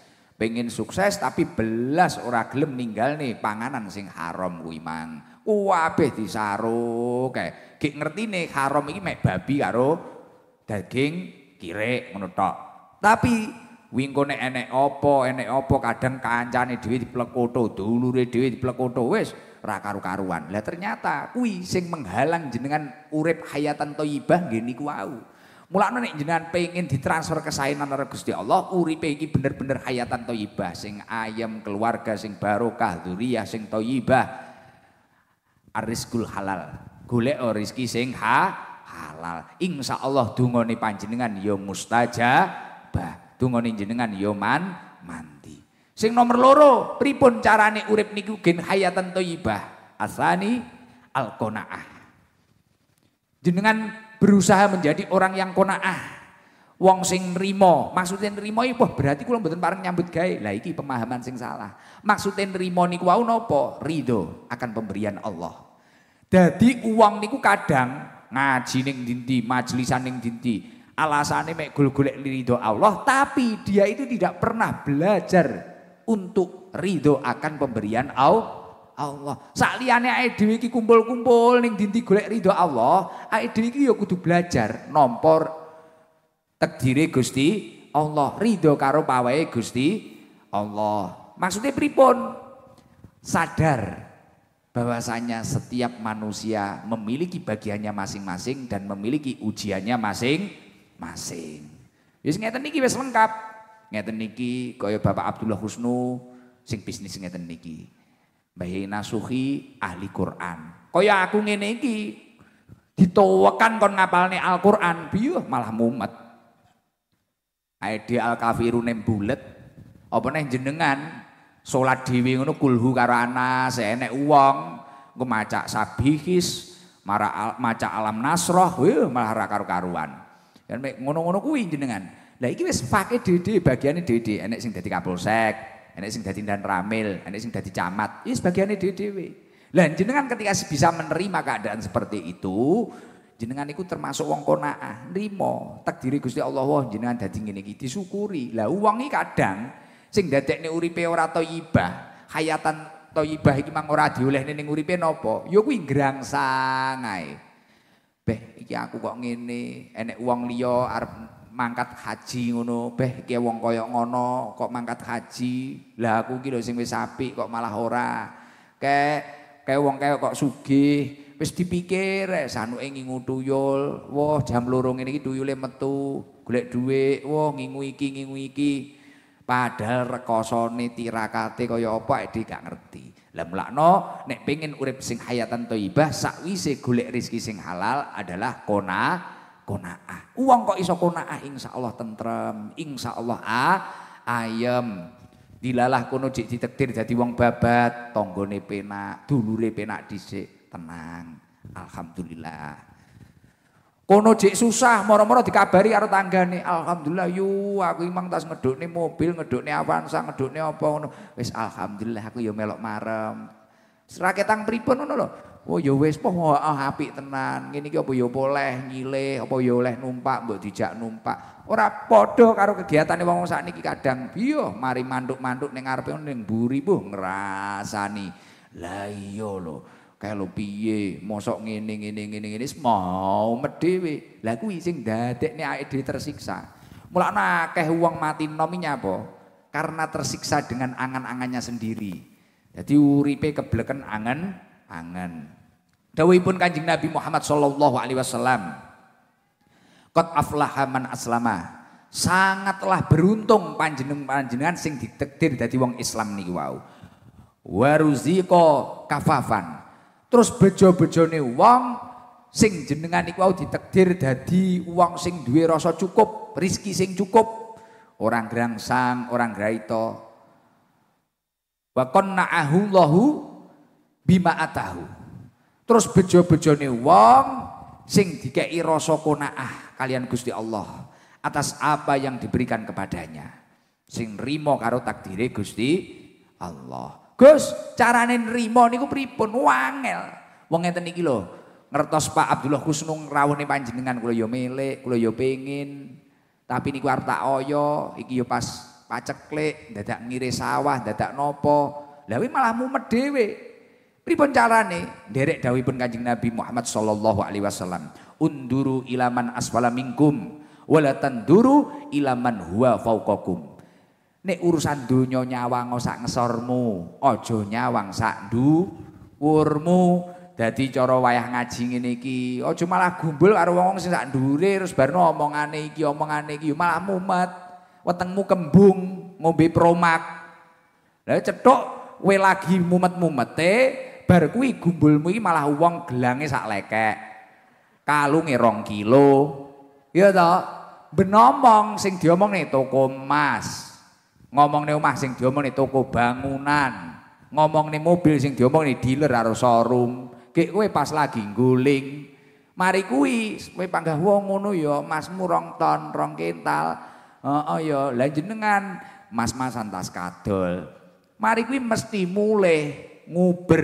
Pengen sukses tapi belas orang gelem ninggal nih panganan sing haram kuwi mang. Uwabeh disaro kae. ngerti nih haram iki mek babi karo daging kirek ngono tok. Tapi wingkone enek opo enek opo kadang kancane dhewe diplekoto, dulure dhewe diplekoto wis ra karu-karuan. Lah ternyata kuwi sing menghalang jenengan urip hayatan thayyibah nggih niku wau. Mulane nek jenengan pengin ditransfer kesaenan karo Gusti Allah, uripe iki bener-bener hayatan thayyibah sing ayem keluarga sing barokah, dzuriyah sing thayyibah. Ariskul halal. Golek rezeki sing ha halal. Insya Allah dungone panjenengan ya mustajabah. Dungone jenengan ya man manti. Sing nomor loro, pripun carane urip niku gen hayatan thayyibah. Asani al-qanaah. Jenengan berusaha menjadi orang yang konaah. Wong sing nrimo, maksudnya nrimo wah berarti kula mboten pareng nyambut gawe. Lah iki pemahaman sing salah. Maksudnya nrimo niku wau nopo rido akan pemberian Allah. Jadi uang niku kadang ngaji ning dindi, majelisan ning dindi. Alasannya mek golek ridho Allah, tapi dia itu tidak pernah belajar untuk rido akan pemberian Allah Allah. Sakliyane awake iki kumpul-kumpul ning dinti golek ridho Allah, awake dhewe iki ya kudu belajar nompor takdire Gusti Allah, ridho karo pawehe Gusti Allah. Maksudnya pripun? Sadar bahwasanya setiap manusia memiliki bagiannya masing-masing dan memiliki ujiannya masing-masing. Wis ngeten niki wis lengkap. Ngeten niki kaya Bapak Abdullah Husnu sing bisnis ngeten niki. Bayi Nasuki ahli Quran. Kaya aku ngene iki ditowekan kon ngapalne Al-Qur'an, biuh malah mumet. Aidi al-kafirune bulet. Apa neh jenengan salat dhewe ngono kulhu karo anas, enek wong engko maca sabihis, mara maca alam nasroh, wih, malah ra karu-karuan. Yen ngono-ngono kuwi jenengan. Lah iki wis pake bagian bagiane DD, enek sing dadi kapolsek, enek sing dadi dan ramil, enek sing dadi camat. Ini iya, sebagiannya dewi-dewi. Lah jenengan ketika bisa menerima keadaan seperti itu, jenengan itu termasuk wong konaah, nrimo takdiri Gusti Allah wah jenengan dadi ngene iki disyukuri. Lah uang iki kadang sing dadekne uripe ora thayyibah, hayatan thayyibah iki mang ora diolehne ning uripe napa? Ya kuwi grangsang ae. Beh, iki aku kok ngene, enek uang liya arep mangkat haji ngono, beh iki wong kaya ngono kok mangkat haji. Lah aku iki lho sing wis apik kok malah ora. Kek kaya wong kaya kok sugih, wis dipikir sanuke ngingu tuyul. Wah, jam 2 ngene iki tuyule metu, golek dhuwit. Wah, ngingu iki ngingu iki. Padahal rekosane tirakate kaya apa Edi gak ngerti. Lah mulakno nek pengen urip sing hayatan thayyibah sakwise golek rezeki sing halal adalah kona konaah. Uang kok iso konaah insya Allah tentrem, insya Allah ah, ayem. Dilalah kono jik ditektir jadi wong babat, tonggone penak, dulure penak disik, tenang. Alhamdulillah. Kono jik susah, moro-moro dikabari tangga nih, alhamdulillah yu aku imang tas ngeduk nih mobil, ngeduk nih Avanza, nih apa Wis alhamdulillah aku yo ya melok marem. seraketang pripun ngono lho. Oh ya wis po oh, ah, apik tenan. Ngene iki apa ya boleh nyilih, apa ya oleh numpak, mbok dijak numpak. Ora padha karo kegiatane wong sakniki kadang biyo mari manduk-manduk ning ngarepe ning mburi mbuh ngrasani. Lah iya lho, kae piye mosok ngene ngene ngene ngene mau medhewe. Lah kuwi sing dadekne awake dhewe tersiksa. Mulane akeh wong mati nominya apa? Karena tersiksa dengan angan-angannya sendiri. Jadi uripe kebleken angan angen. Dawuhipun Kanjeng Nabi Muhammad sallallahu alaihi wasallam. Qad aflaha man aslama. Sangatlah beruntung panjenengan-panjenengan sing ditektir dadi wong Islam niki wau. Waruziko kafafan. Terus bejo-bejone wong sing jenengan niku wau ditektir dadi wong sing duwe rasa cukup, rizki sing cukup. Orang sang, orang graito. Wa qanna'ahu Allahu bima atahu. Terus bejo bejo nih wong sing dikei rasa konaah kalian Gusti Allah atas apa yang diberikan kepadanya. Sing rimo karo takdiri Gusti Allah. Gus, carane rimo niku pripun? Wangel. Wong ngeten iki lho, ngertos Pak Abdullah Kusnung rawuhe panjenengan kula yo ya kulo kula yo ya pengin. Tapi niku arep tak oyo, iki yo ya pas paceklik, dadak ngire sawah, dadak nopo. Lah malah mumet dhewe. Pripun carane? Derek Dawi Kanjeng Nabi Muhammad sallallahu alaihi wasallam, "Unduru ilaman asfala minkum wala tanduru ilaman huwa faukokum. Nek urusan dunyo nyawang sak ngesormu, ojo nyawang sak urmu, jadi coro wayah ngaji ngene iki, aja malah gumbul karo wong sing sak dure, terus bar omongane iki, omongane iki malah mumet. Wetengmu kembung, ngombe promak. lalu cetok, we lagi mumet teh, bar kuwi gumbulmu iki malah wong gelange sak lekek. Kalunge 2 kilo. Iya ya ta? Ben omong sing diomongne toko emas. Ngomongne omah sing diomongne ya toko bangunan. Ngomongne mobil sing diomongne ya dealer karo showroom. Kek kowe pas lagi guling. Mari kuwi kowe panggah wong ngono ya, masmu rong ton, rong kental. Heeh oh, ya, lah jenengan mas-masan tas kadol. Mari kuwi mesti mulih nguber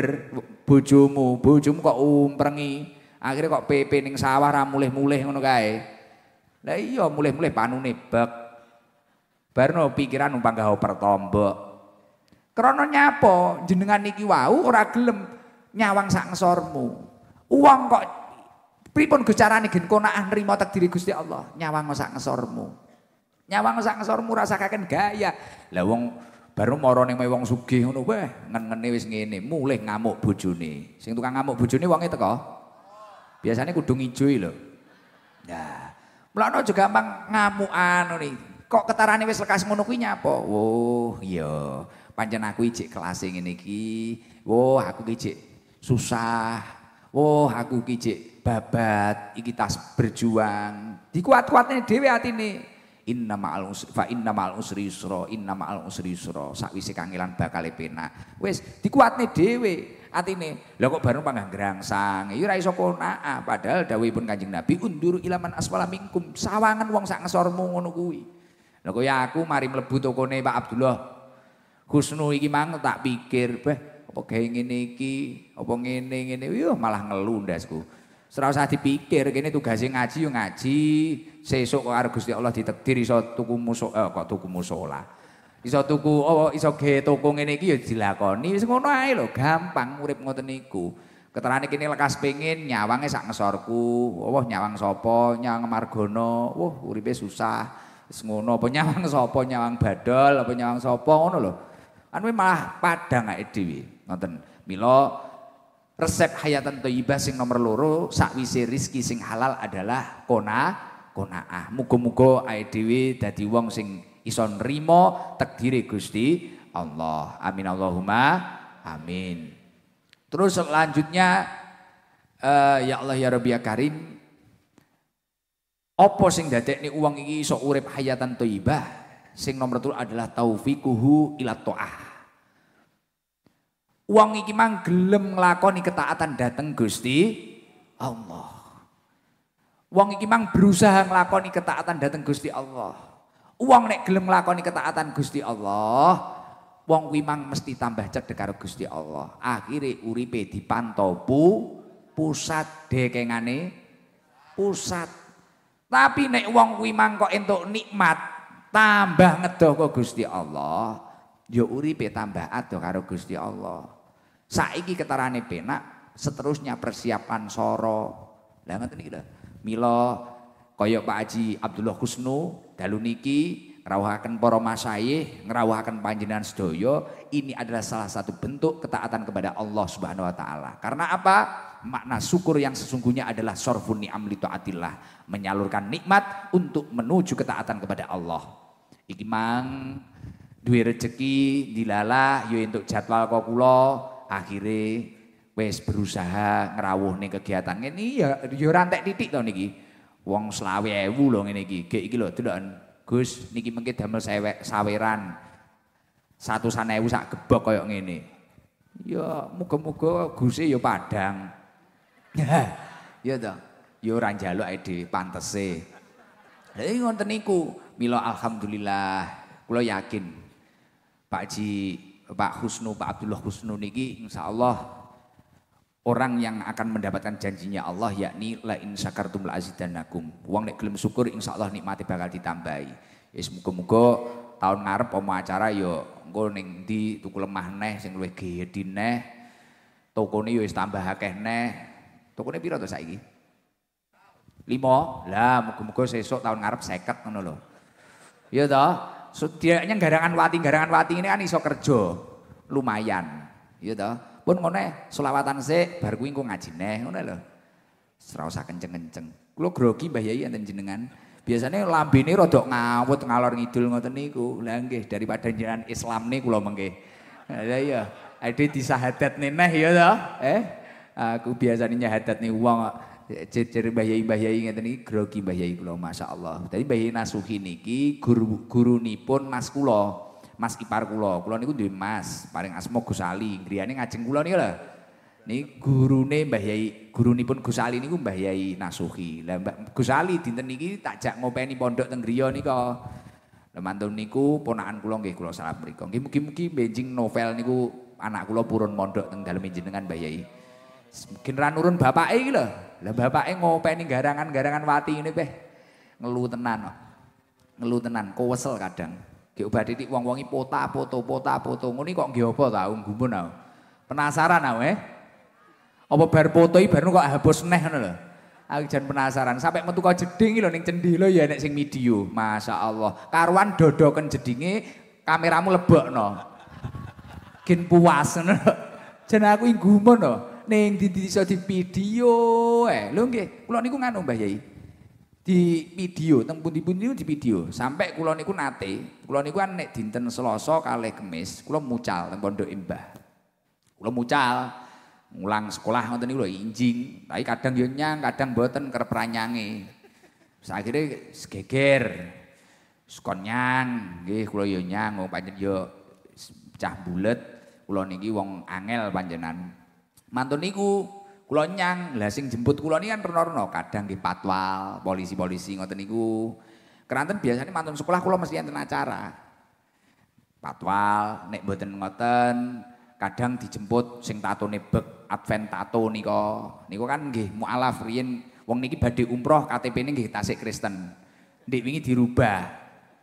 bojomu, bojomu kok umprengi. Akhirnya kok PP ning sawah ra mulih-mulih ngono kae. Lah iya mulih-mulih panune bek. Barno pikiran numpang gawe pertombok. Krana nyapa jenengan niki wau ora gelem nyawang sak ngesormu. Uang kok pripun Gus carane gen konaan nrimo takdiri Gusti Allah, nyawang sak ngesormu. Nyawang sak ngesormu rasakaken gaya. Lah wong Baru moro mau uang sugih ngono wae, ngen-ngene wis ngene, mulih ngamuk bojone. Sing tukang ngamuk bojone wonge teko. biasanya kudu ngijui lho. Nah, mlakno juga gampang ngamukan nih. Kok ketarane wis lekas ngono kuwi nyapa? Oh, iya. Pancen aku ijik kelas ngene iki. oh, aku ijik susah. Wah, oh, aku ijik babat, iki tas berjuang. Dikuat-kuatne dhewe atine inna ma'al usri fa inna ma'al usri yusra inna ma'al usri yusra sakwise kangelan bakal penak wis dikuatne dhewe atine lha kok bareng panggang grangsang iki ya ora iso konaa ah, padahal dawuhipun Kanjeng Nabi undur ilaman aswala minkum sawangan wong sak ngesormu ngono kuwi lha kaya aku mari mlebu tokone Pak Abdullah Husnu iki mang tak pikir beh apa gawe ngene iki apa ngene ngene yo malah ngelundasku Serah usah dipikir, kene tugasnya ngaji yo ngaji. Sesuk karo Gusti Allah ditakdir iso tuku muso eh, kok tuku musola. Iso tuku oh iso ge toko ngene iki yo dilakoni. Wis ngono ae lho, gampang urip ngoten niku. Keterane kene lekas pengin nyawange sak ngesorku. Wah nyawang sapa? Nyawang margono. Wah uripe susah. Wis ngono apa nyawang sapa? Nyawang badol apa nyawang sapa ngono lho. Anu malah padang ae dhewe. Ngoten. Mila resep hayatan toibah sing nomor loro sakwise rizki sing halal adalah kona konaah ah mugo mugo idw dadi wong sing ison rimo takdiri Gusti Allah amin Allahumma amin terus selanjutnya uh, ya Allah ya Rabbi ya Karim apa sing ni uang ini iso urip hayatan toibah sing nomor tuh adalah taufikuhu ila toah Wong iki mang gelem nglakoni ketaatan dateng Gusti Allah. Wong iki mang berusaha nglakoni ketaatan dateng Gusti Allah. Wong nek gelem nglakoni ketaatan Gusti Allah, wong kuwi mang mesti tambah cedhek karo Gusti Allah. Akhire uripe dipantau pu pusat dekengane pusat. Tapi nek wong kuwi mang kok entuk nikmat, tambah ngedoh kok Gusti Allah, Yo ya uripe tambah adoh karo Gusti Allah. Saiki ketarane penak, seterusnya persiapan soro. Lah ngoten iki lho. Mila kaya Pak Haji Abdullah Kusnu dalu niki ngrawuhaken para masayih, ngrawuhaken panjenengan sedaya, ini adalah salah satu bentuk ketaatan kepada Allah Subhanahu wa taala. Karena apa? Makna syukur yang sesungguhnya adalah sorfun ni'am li taatillah, menyalurkan nikmat untuk menuju ketaatan kepada Allah. Iki mang duwe rejeki dilalah ya entuk jadwal kok kula akhirnya wes berusaha ngerawuh nih kegiatan ini iya, ya yo tak titik tau niki wong selawe ewu loh ini iki gak loh tidak Gus niki mungkin damel sewek saweran satu sana ewu sak gebok kayak ini ya muka muka Gusnya yo padang ya dong yo ya ora njaluk ide pantas sih ngoten niku mila alhamdulillah kulo yakin Pak Ji Pak Husnu, Pak Abdullah Husnu niki insya Allah orang yang akan mendapatkan janjinya Allah yakni la in syakartum la azidannakum. Wong nek gelem syukur insya Allah nikmati bakal ditambahi. Ya yes, muga-muga tahun ngarep omo acara yo ya, engko ning ndi tuku lemah neh sing luwih gedhi neh. Tokone yo ya wis tambah akeh neh. Tokone pira to saiki? limo Lah muga-muga sesuk tahun ngarep 50 ngono lho. Iya toh? setidaknya garangan wati garangan wati ini kan iso kerja lumayan gitu toh pun ngono selawatan se bar kuwi engko ngaji neh ngono lho ora usah kenceng-kenceng kula grogi Mbah Yai enten jenengan biasanya lambene rodok ngawut ngalor ngidul ngoten niku lha nggih daripada jenengan Islam nih kula mengke lha iya ade disahadat neneh ya toh eh aku biasanya nyahadat nih uang ciri Mbah Yai Mbah Yai ngeten iki grogi Mbah Yai kula masyaallah. Dadi Mbah Yai Nasuhi niki guru gurunipun Mas kula, Mas ipar kula. Kula niku duwe Mas, paring asma Gus Ali, griyane ngajeng kula niku lho. Niki gurune Mbah Yai, gurunipun Gus Ali niku Mbah Yai Nasuhi. Lah Mbah Gus Ali dinten niki takjak jak ngopeni pondok teng griya nika. Lemantun niku ponakan kula nggih kula salam mriku. Nggih mugi-mugi benjing novel niku anak kula purun mondok teng dalem jenengan Mbah Yai. Mungkin ranurun nurun bapake iki lho. Lah bapaknya ngopeni garangan-garangan wati ini peh. Ngelu tenan. Oh. Ngelu tenan, kowesel kadang. Diubah titik wong-wongi pota poto pota foto ngene kok nggih apa ta gumun aku. Penasaran aku eh. Apa bar foto iki kok hapus neh ngono lho. Aku jan penasaran, sampai metu kok jeding lho ning cendhilo ya nek sing midio. Masya Allah. Karuan dodoken jedinge kameramu lebokno. Gen puas ngono. Jan aku gumun lho. Oh. Neng di iso di video eh lho nggih kula niku nganu Mbah Yai di video teng pundi-pundi di video sampai kula niku nate kula niku kan nek dinten Selasa kalih Kamis kula mucal teng pondok Mbah kula mucal ngulang sekolah ngoten niku lho injing tapi kadang yo nyang kadang boten kerep ranyange sakire segeger sekon nyang nggih kula yo nyang wong yo cah bulet kula niki wong angel panjenan Mantun niku kula nyang, lah sing jemput kula ini kan rono-rono, kadang di patwal, polisi-polisi ngoten niku. Keranten biasanya mantun sekolah kula mesti enten acara. Patwal nek mboten ngoten, kadang dijemput sing tato nebek advent tato niko niko kan nggih mualaf riyen wong niki badhe umroh ktp ini nggih Tasik Kristen. Ndik wingi dirubah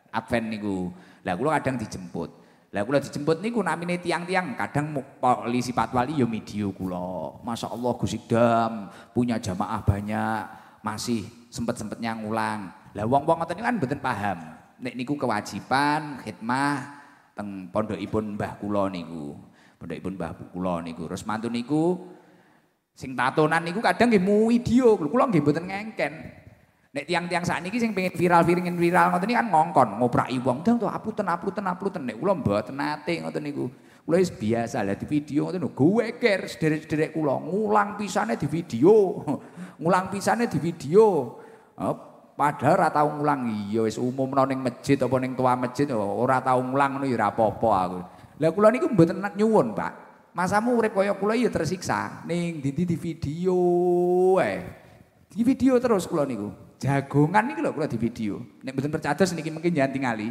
advent niku. Lah kula kadang dijemput. Lah kula dijemput niku namine tiang-tiang kadang polisi patwali ya midio kula. Masya Allah Gus Idam punya jamaah banyak masih sempet-sempetnya ngulang. Lah wong-wong ngoten kan mboten paham. Nek niku kewajiban khidmah teng pondokipun Mbah kula niku. Pondokipun Mbah kula niku. Terus mantu niku sing tatonan niku kadang nggih muidio, kula nggih mboten ngengken. Nek tiang-tiang saat ini sing pengen viral viringin viral ngoten ini kan ngongkon ngobrai wong dong tuh apunten apunten apunten nek ulo mboten nate ngoten niku. Kula wis biasa lah di video ngoten Gue goweker sederek-sederek ulo ngulang pisane di video. ngulang pisane di video. Oh, padahal ora tau ngulang iya wis umumno ning masjid apa ning tua masjid ora tau ngulang ngono ya ora apa-apa aku. Lah kula niku mboten nyuwun, Pak. Masamu urip kaya kula iya tersiksa ning ndi di video eh. Di video terus kula niku. Jagongan niki lho kula di video. Nek mboten percados niki mungkin jangan tingali.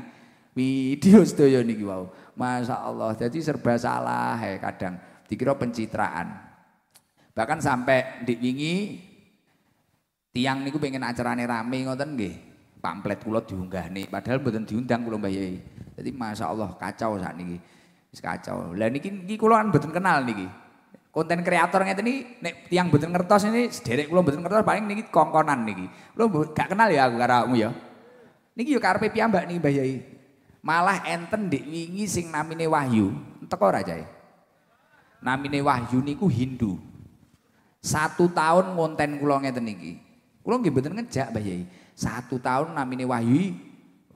Video sedaya niki wau. Masya Allah, jadi serba salah ya kadang. Dikira pencitraan. Bahkan sampai di wingi tiang niku pengen acarane rame ngoten nggih. Pamflet diunggah nih, padahal betul diundang kula Mbah Yai. Jadi Masya Allah kacau saat niki. Wis kacau. Lah niki niki kula kan mboten kenal niki konten kreator ngeten iki nek tiyang mboten ngertos ini sederek kula mboten ngertos paling niki kongkonan niki. Kula gak kenal ya aku karo ya. Niki yo karepe piyambak niki Mbah Yai. Malah enten dik wingi sing namine Wahyu. Teko ora Jai? Namine Wahyu niku Hindu. Satu tahun konten kula ngeten niki. Kula nggih mboten ngejak Mbah Yai. Satu tahun namine Wahyu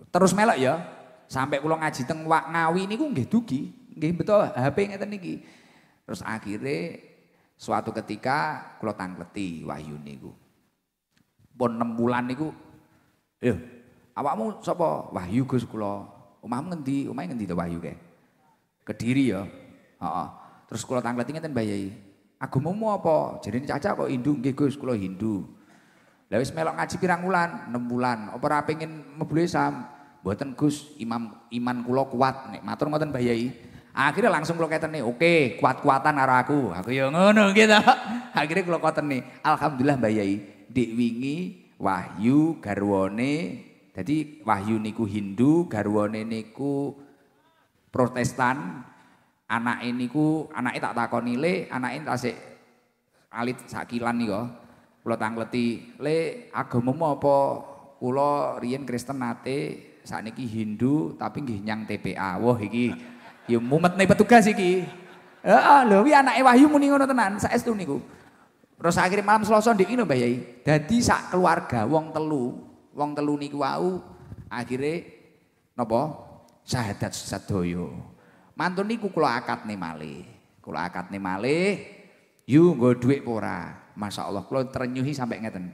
terus melok ya. Sampai kula ngaji teng Ngawi niku nggih dugi. Nggih betul HP ngeten niki. Terus akhirnya suatu ketika kula tangkleti wahyu niku. bon enam bulan niku, "Eh, awakmu sapa?" "Wahyu Gus kula." "Omahmu ngendi?" Omah ngendi to Wahyu ke?" "Kediri ya." Heeh. Terus kula tangkleti ngeten Mbah Yai. mau apa? Jadi caca kok Hindu nggih Gus, kula Hindu. Lah wis melok ngaji pirang bulan enam bulan. Apa ora pengin mlebu Islam? Mboten Gus, imam iman kula kuat nek matur ngoten Mbah Yai. Akhirnya langsung kaitan nih, oke, kuat-kuatan arah aku. Aku yang ngono gitu. Akhirnya kaitan nih, alhamdulillah Mbak Yai, dik wingi wahyu Garwone, jadi wahyu niku Hindu, Garwone niku Protestan, anak ini ku anak ini tak takon nilai, anak ini tak alit sakilan nih kok. Kulo tangleti le agama mau apa? Kulo Rian Kristen nate, ini Hindu tapi nggih nyang TPA. Wah iki Ya mumet nih petugas iki. Heeh lho kuwi anake Wahyu muni ngono tenan saestu niku. Terus akhir malam Selasa ndek ngono Mbah Yai. Dadi sak keluarga wong telu, wong telu niku wau akhirnya napa? Syahadat sadaya. Mantun niku kula akadne malih. Kula akat malih yu nggo dhuwit ora. Masya Allah kula terenyuhi sampai ngeten.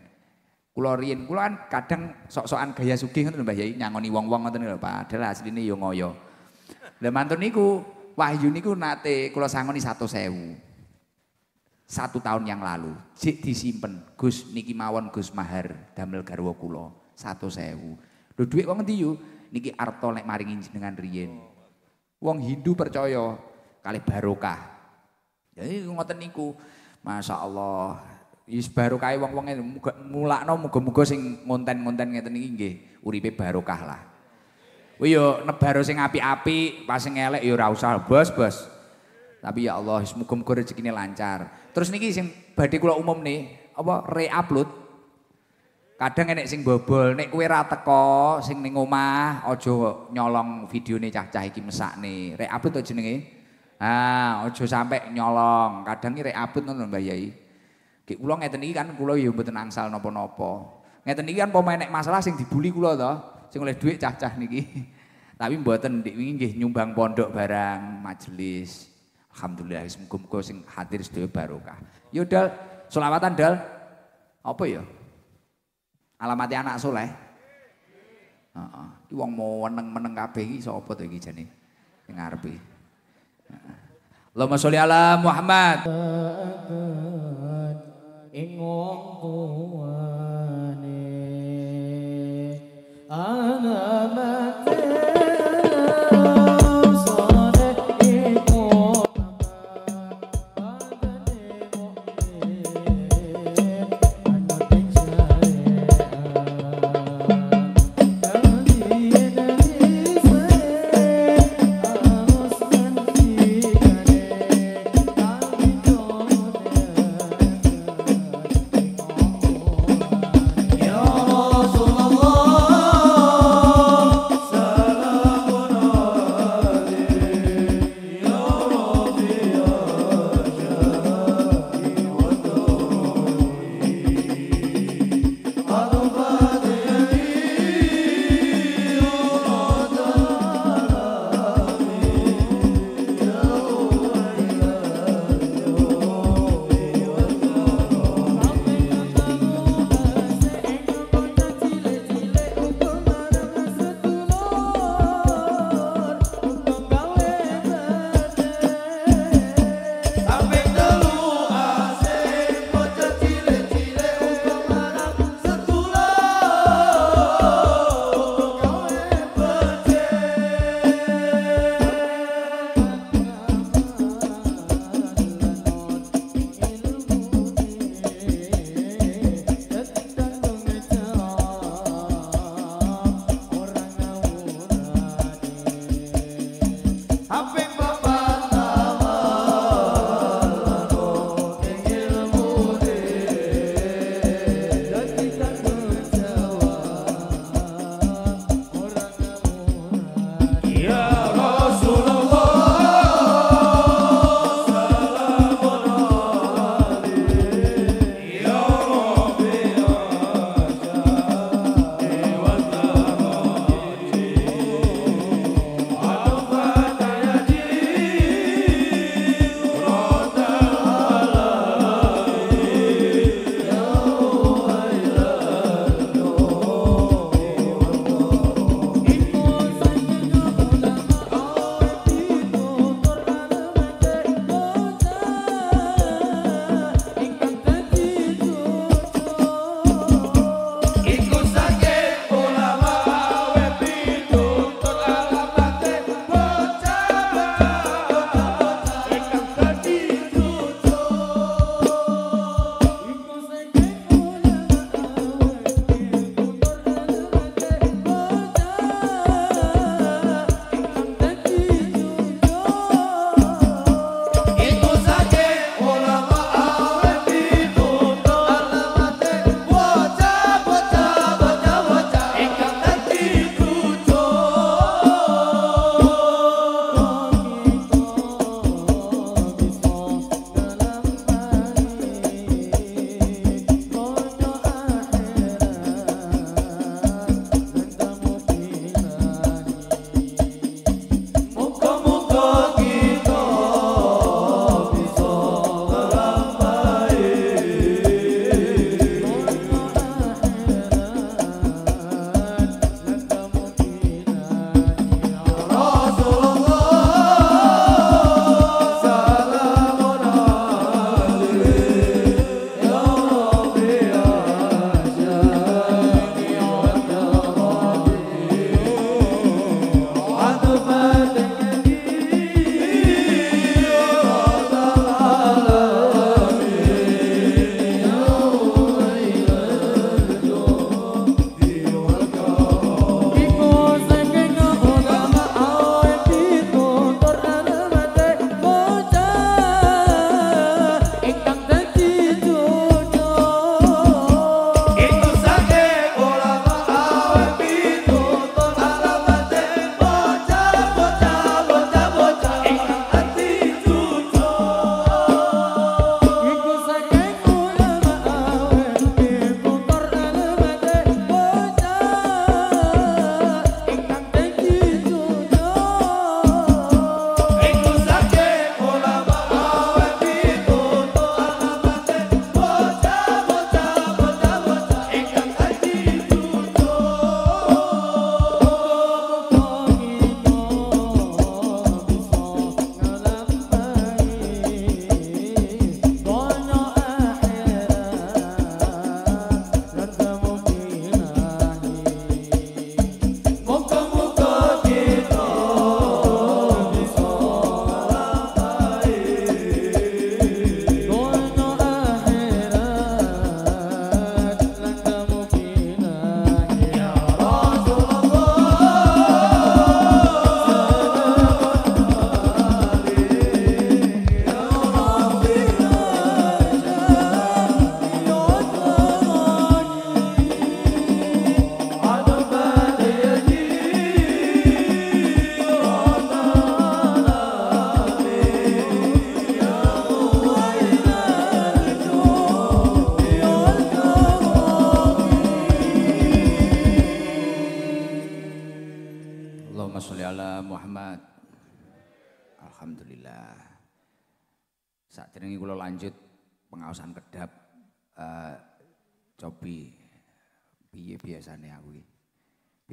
Kula riyen kula kan kadang sok-sokan gaya sugih ngoten Mbah Yai nyangoni wong-wong ngoten lho Pak. Padahal asline yo ngoyo. Lah mantun niku wahyu niku nate kula sangoni sewu. Satu tahun yang lalu, jik disimpen. Gus niki mawon Gus Mahar damel garwo kulo satu sewu dhuwit duit wong yo? Niki arto lek maringin dengan rien Wong Hindu percaya kali barokah. Jadi ngoten niku. Masya Allah, Yus barokah wong-wonge mulakno muga-muga sing ngonten-ngonten ngeten iki nggih uripe barokah lah. Kuwi oh yo nebaro sing api-api pas sing elek yo ya ora usah, Bos, Bos. Tapi ya Allah, semoga-moga rezekine lancar. Terus niki sing badhe kula umum nih, apa re-upload. Kadang enek sing bobol, nek kowe ratako teko sing ning omah aja nyolong videone cah-cah iki mesakne. Re-upload to jenenge. Ah, aja sampe nyolong. Kadang re-upload ngono Mbah Yai. Ki kula ngeten iki kan kula ya mboten angsal napa-napa. Ngeten iki kan pemain nek masalah sing dibuli kula to, sing oleh duit cah-cah niki. Tapi mboten ndik nggih nyumbang pondok barang majelis. Alhamdulillah semoga-moga sing hadir sedaya barokah. Yo dal, selawatan dal. Apa ya? Alamatnya anak soleh. Heeh. Ki wong mau meneng-meneng kabeh iki sapa to iki jane? Sing ngarepe. Allahumma sholli ala Muhammad. Ing wong tuwane. Ana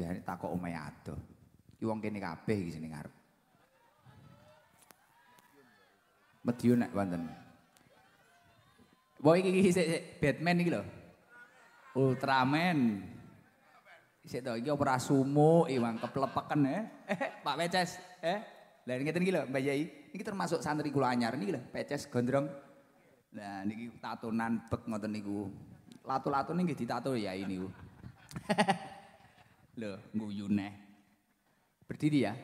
Biasane takok omahe adoh. Ki wong kene kabeh iki jeneng arep. Medion nek wonten. Wah iki iki Batman iki lho. Ultraman. Sik to iki opera sumo iwang keplepeken ya. Eh, Pak Peces, eh. Lah ngeten iki lho Mbak Yai. Niki termasuk santri kula anyar niki lho, Peces gondrong. Nah, niki tatonan bek ngoten niku. Latu-latu niki ditato ya ini. Loh, nguyune. Berdiri ya?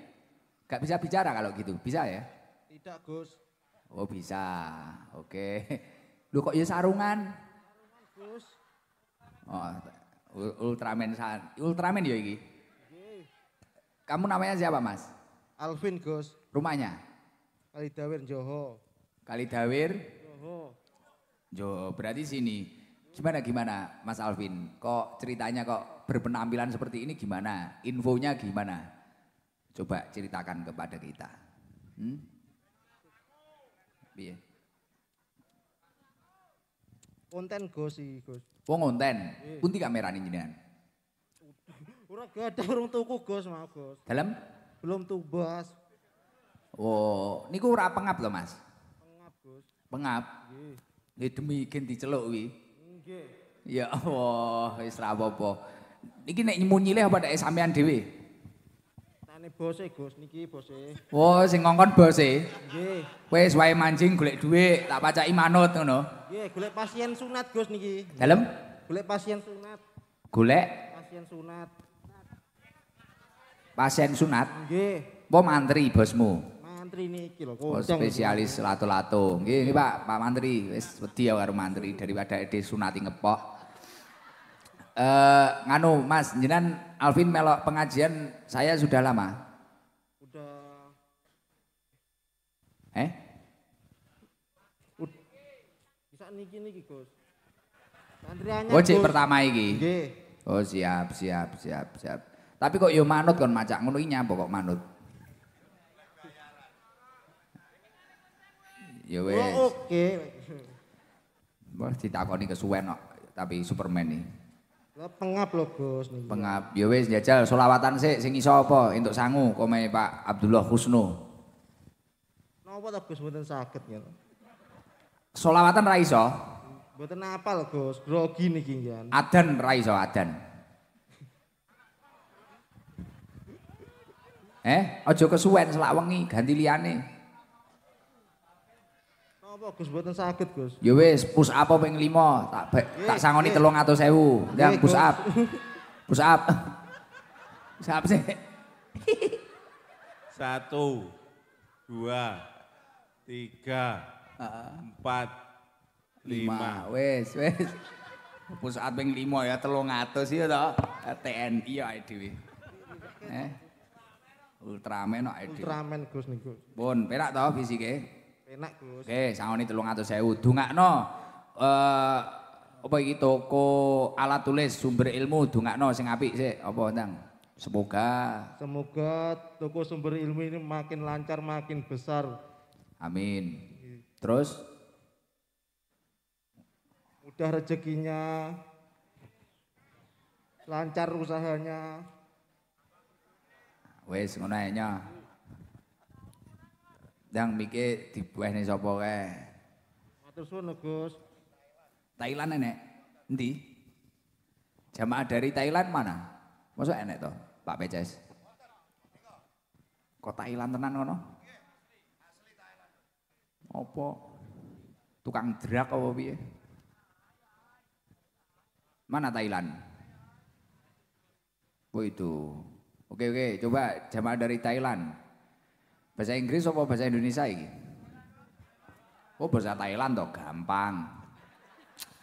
Gak bisa bicara kalau gitu, bisa ya? Tidak, Gus. Oh, bisa. Oke. Lu kok ya sarungan? Gus. Oh, Ultraman san. Ultraman ya iki. Kamu namanya siapa, Mas? Alvin, Gus. Rumahnya? Kalidawir Joho. Kalidawir? Joho. Joho, berarti sini. Gimana gimana Mas Alvin? Kok ceritanya kok berpenampilan seperti ini gimana? Infonya gimana? Coba ceritakan kepada kita. Hmm? Biye. Konten Gus iki, Gus. Wong konten. Iya. Pundi ini jenengan? Ora gadah urung tuku Gus mau Gus. Dalam? Belum tubas. Oh, niku ora pengap lho Mas. Pengap Gus. Pengap. Nggih. Nggih demi diceluk kuwi. Nggih. Ya Allah, wis ra apa-apa. Niki nek nyileh apa nek sampean dhewe? Nane bose Gus, niki bose. Oh, sing ngongkon bose. Nggih. Wis wae mancing golek dhuwit, tak pacaki manut ngono. Nggih, golek pasien sunat Gus niki. Dalem? Golek pasien sunat. Golek pasien sunat. Pasien sunat? Nggih. Apa mantri bosmu? Mantri niki lho, Oh, spesialis lato-lato. Nggih, Pak, Pak Mantri wis wedi karo mantri daripada ede sunati ngepok uh, nganu Mas, jenan Alvin melok pengajian saya sudah lama. Udah Eh? Udah. Bisa niki niki, Gus. Antriannya Oh, cik pertama iki. Nggih. Oh, siap, siap, siap, siap. Tapi kok yo manut kon macak ngono iki nyapa kok manut. Yo wes. Oh, oke. Okay. Wah, ditakoni kesuwen kok, tapi Superman nih. Pengap lho, bos Pengap. Ya wis jajal solawatan sik sing iso apa untuk sangu komae Pak Abdullah Husno. Napa tak Gus mboten saged ya. Selawatan ra iso. Mboten apal, Gus. Grogi niki nggih. Adan ra adan. eh, ojo kesuwen selawangi wengi ganti liyane apa Gus mboten saged Gus? Ya wis, push up apa ping 5 tak tak sangoni 300.000. Yang push up. Push up. push up sih. Satu, dua, tiga, empat, lima. Wes, wes. Push up ping 5 ya 300 ya toh TNI ya dhewe. Eh. Ultraman kok dhewe. Ultraman Gus niku. bon perak toh fisiknya Enak, Gus. Oke, sangone 300.000. Dongakno eh apa iki toko alat tulis sumber ilmu dongakno sing apik sik apa ndang? Semoga semoga toko sumber ilmu ini makin lancar, makin besar. Amin. Iya. Terus udah rezekinya, lancar usahanya. Wes ngono yang mikir di bawah ini kae? Matur suwun, Gus. Thailand enek. Nanti. Jamaah dari Thailand mana? Masa enek toh? Pak Peces? Kok Thailand tenan ngono? Apa? Tukang drak apa piye? Mana Thailand? Oh itu. Oke oke, coba jamaah dari Thailand. Bahasa Inggris apa bahasa Indonesia ini? Oh bahasa Thailand toh gampang.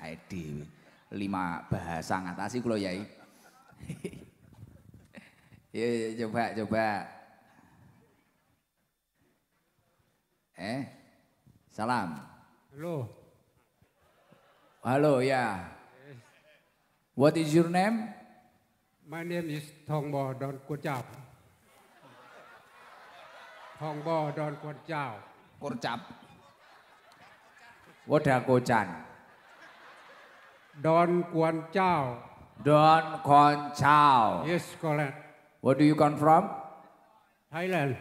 Aidi lima bahasa ngatasi kalau yai. Ya coba coba. Eh salam. Halo. Halo ya. What is your name? My name is Thongbo Don Kuchap. Hongbo Don Kurcau. Kurcap. Wadah Kocan. Don Kuan Chao. Don Kuan Chao. Yes, correct. Where do you come from? Thailand.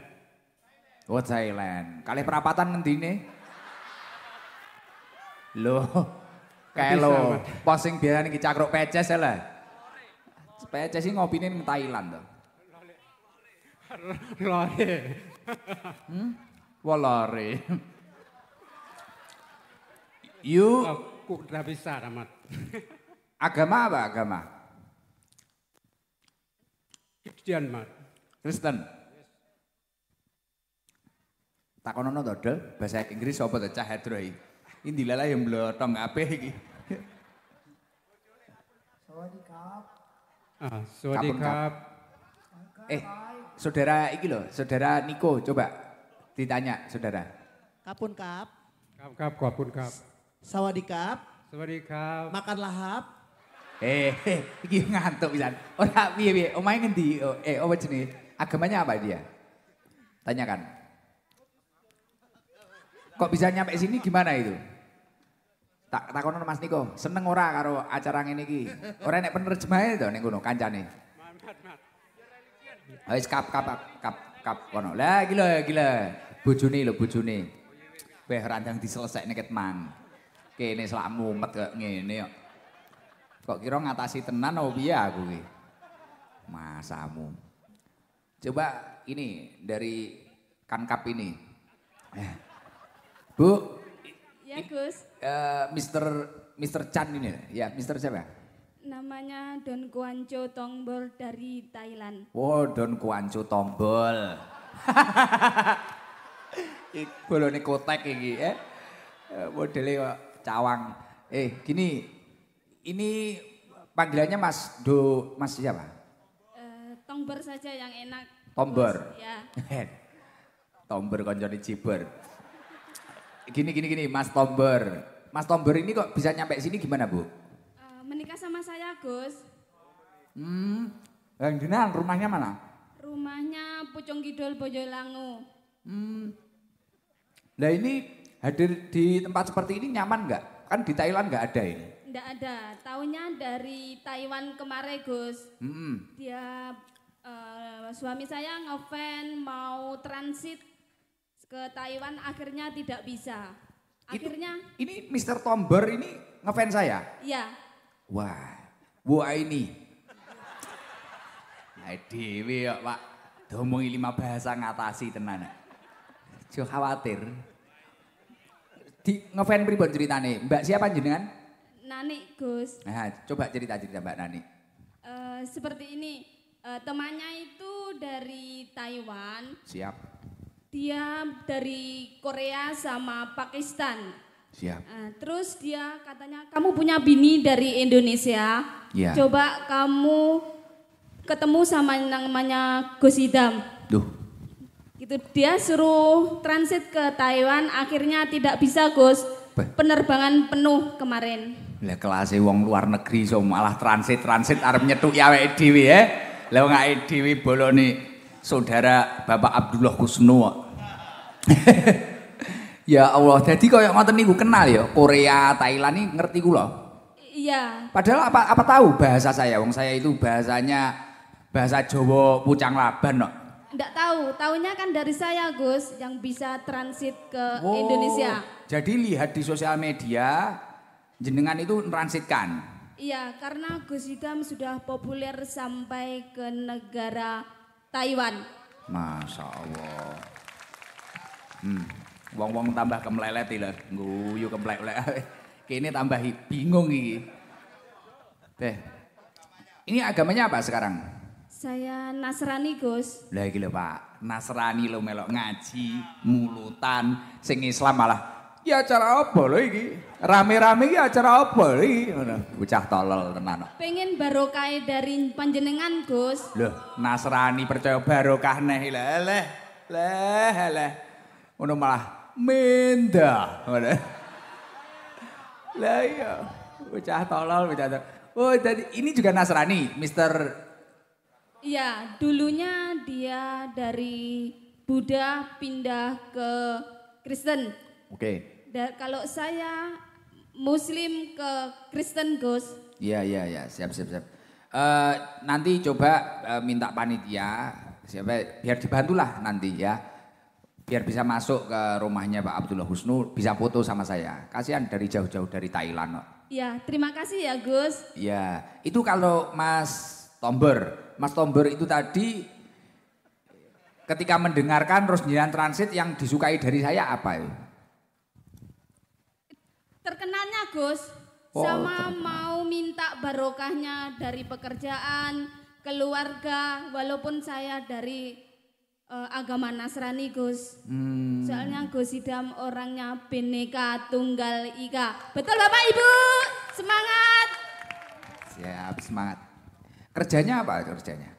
Oh, Thailand. Kali perapatan nanti nih? Loh, kayak lo posing biasa nih cakrok peces ya lah. Peces sih ngopinin Thailand tuh. Lari, Hmm? Walare. You aku oh, udah bisa amat. agama apa agama? Kristen, Mat. Kristen. Takonono to, Del? Bahasa Inggris apa to cah hedro iki? Iki dilalah yang blotong kabeh iki. kap. Ah, kap. Eh, saudara iki loh, saudara Niko coba ditanya saudara. Kapun kap. Kap kap kapun kap. Sawadikap. Sawadikap. Makan lahap. Eh, eh iki ngantuk pisan. Ora piye piye, omahe ngendi? Oh, eh, opo jenenge? Agamanya apa dia? Tanyakan. Kok bisa nyampe sini gimana itu? Tak takon Mas Niko, seneng ora karo acara ngene iki? Ora enek penerjemahe to ning kono kancane. Mantap, mat. Ah, wis kap kap kap kap kono. Lah iki lho iki lho bojone lho bojone. Weh randang diselesekne ket mang. Kene selak mumet kok ngene kok. Kok kira ngatasi tenan opo piye aku iki? Masamu. Coba ini dari kankap ini. Eh, Bu. Ya Gus. Uh, Mister Mister Chan ini ya, Mister siapa? Namanya Don Kuanco Tongbol dari Thailand. Wow, Don Kuancho Tombol. kotak kotek ya. eh. eh Modelnya cawang. Eh, gini. Ini panggilannya Mas Do Mas siapa? Uh, eh, tombol saja yang enak. Tombol? Ya. Tombor koncone ciber. Gini gini gini Mas Tombol. Mas Tombol ini kok bisa nyampe sini gimana, Bu? Menikah sama saya, Gus. Hmm, yang jenang, rumahnya mana? Rumahnya Pucung Kidul Bojolangu. Hmm. Nah ini hadir di tempat seperti ini nyaman nggak? Kan di Thailand nggak ada ini. Nggak ada. Tahunya dari Taiwan kemarin, Gus. Hmm. Dia uh, suami saya ngevan mau transit ke Taiwan akhirnya tidak bisa. Akhirnya Itu, ini Mr. Tomber ini ngefans saya? Iya. Wah, buah ini. Hai nah, dewi ya Pak. Domongi lima bahasa ngatasi tenan. Jauh khawatir. Di ngefan pribon ceritane. Mbak siapa jenengan? Nani Gus. Nah, coba cerita-cerita Mbak Nani. Uh, seperti ini, uh, temannya itu dari Taiwan. Siap. Dia dari Korea sama Pakistan. Siap. Uh, terus dia katanya kamu punya bini dari Indonesia. Ya. Coba kamu ketemu sama yang namanya Gus Idam. Duh. Gitu dia suruh transit ke Taiwan akhirnya tidak bisa Gus. Penerbangan penuh kemarin. Lah kelas wong luar negeri so malah transit-transit arep nyetuk ya awake dhewe ya. Lah wong awake dhewe bolone saudara Bapak Abdullah Kusno. Ya Allah, jadi kaya ngoten niku kenal ya Korea, Thailand ini ngerti loh. Iya. Padahal apa apa tahu bahasa saya? Wong saya itu bahasanya bahasa Jawa Pucang Laban kok. No? Enggak tahu, tahunya kan dari saya Gus yang bisa transit ke oh, Indonesia. Jadi lihat di sosial media jenengan itu transitkan. Iya, karena Gus Hikam sudah populer sampai ke negara Taiwan. Masya Allah. Hmm. Wong-wong tambah kemlelet lho, nguyu kemlelet. Kini tambah bingung iki. Teh. Ini agamanya apa sekarang? Saya Nasrani, Gus. Lah iki Pak. Nasrani lo melok ngaji, mulutan, sing Islam malah Ya acara apa lho iki? Rame-rame iki acara apa lho iki? Ngono, bocah tolol tenan. Pengen barokah dari panjenengan, Gus. Loh, Nasrani percaya barokah neh lho. Leh, leh, leh. Ngono malah Mendah, Lah iya, bocah tolol bocah tolol. Oh, jadi ini juga Nasrani, Mister Iya, dulunya dia dari Buddha pindah ke Kristen. Oke. Okay. kalau saya Muslim ke Kristen, Gus. Iya, iya, iya, siap, siap, siap. Uh, nanti coba uh, minta panitia siapa biar dibantulah nanti ya biar bisa masuk ke rumahnya Pak Abdullah Husnu bisa foto sama saya. Kasihan dari jauh-jauh dari Thailand kok. Ya, terima kasih ya Gus. Ya, itu kalau Mas Tomber, Mas Tomber itu tadi ketika mendengarkan Rosnian Transit yang disukai dari saya apa ya? terkenalnya Gus, oh, sama terkenal. mau minta barokahnya dari pekerjaan, keluarga, walaupun saya dari uh, agama Nasrani Gus. Hmm. Soalnya Gus Sidam orangnya bineka tunggal ika. Betul Bapak Ibu? Semangat. Siap, semangat. Kerjanya apa kerjanya?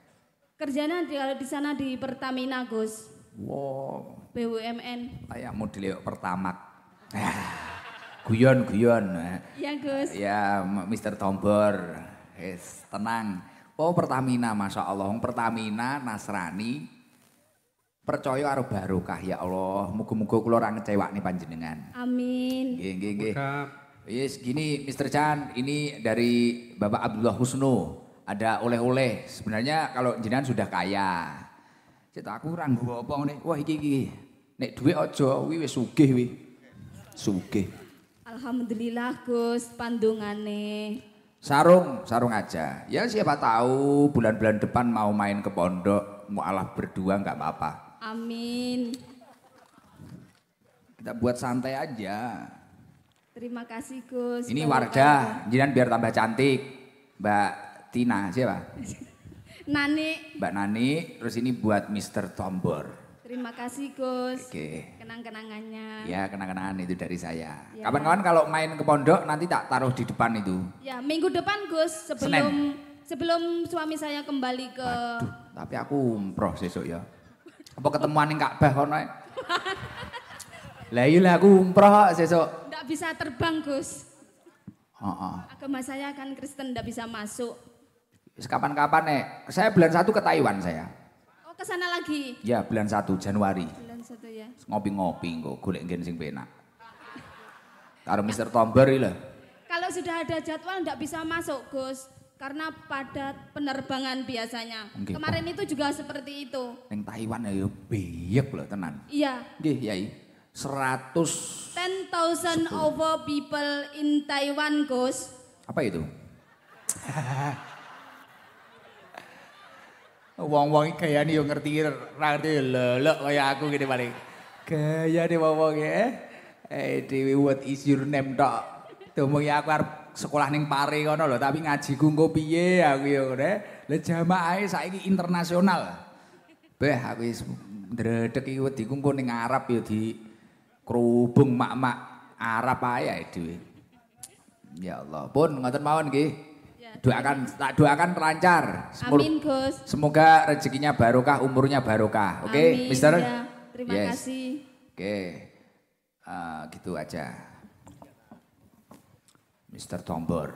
Kerjanya di, kalau di sana di Pertamina Gus. Wow. BUMN. Kayak dilihat pertama. guyon guyon. Eh. Iya Gus. Ya Mr. Tombor. Yes, tenang. Oh Pertamina, Masya Allah. Pertamina, Nasrani, percaya karo barokah ya Allah. Muga-muga kula ora ngecewakne panjenengan. Amin. Nggih, nggih, nggih. Yes, gini Mr. Chan, ini dari Bapak Abdullah Husnu. Ada oleh-oleh. Sebenarnya kalau jenengan sudah kaya. Cita aku ora nggawa apa ngene. Wah, iki iki. Nek duit aja kuwi wis sugih kuwi. Sugih. Alhamdulillah Gus pandungane. Sarung, sarung aja. Ya siapa tahu bulan-bulan depan mau main ke pondok, mau mualaf berdua nggak apa-apa. Amin. Kita buat santai aja. Terima kasih Gus. Ini warga, jangan biar tambah cantik. Mbak Tina siapa? Nani. Mbak Nani, terus ini buat Mr. Tombor. Terima kasih Gus. Oke. Kenang-kenangannya. Ya, kenang-kenangan itu dari saya. kapan ya. Kapan-kapan kalau main ke pondok nanti tak taruh di depan itu. Ya, minggu depan Gus sebelum Senin. sebelum suami saya kembali ke Aduh, tapi aku umroh sesuk ya. Apa ketemuan yang Ka'bah kono ae? Lah iya lah aku umroh sesuk. bisa terbang, Gus. Oh. Agama saya kan Kristen ndak bisa masuk. Wis kapan-kapan nek. Saya bulan satu ke Taiwan saya. Oh, ke sana lagi. Ya, bulan satu Januari. Bulan satu ya. Ngopi-ngopi gue kulit gensing sing penak. Karo Mister Tomber lah Kalau sudah ada jadwal ndak bisa masuk, Gus karena padat penerbangan biasanya. Okay, Kemarin itu juga seperti itu. yang Taiwan ya biyek loh tenan. Iya. Nggih, Yai. 100 10,000 over people in Taiwan, Gus. Apa itu? Wong-wong kayaknya yo ngerti ra ngerti lelek kaya aku gini paling. Kaya nih wong-wong ya. Eh, eh Dewi, what is your name, Dok? ya aku arep sekolah ning Pare kono lho, tapi ngaji engko piye aku ya ngene. Eh. Lah saya saiki internasional. Beh aku wis ndredeg iki wediku engko ning Arab ya di kerubung mak-mak Arab ae dhewe. Ya Allah, pun ngoten mawon nggih. Ya, doakan tak doakan lancar. Semur, Amin Gus. Semoga rezekinya barokah, umurnya barokah. Oke, okay, Mister. Ya, terima yes. kasih. Oke, okay. uh, gitu aja. Mister Tombor.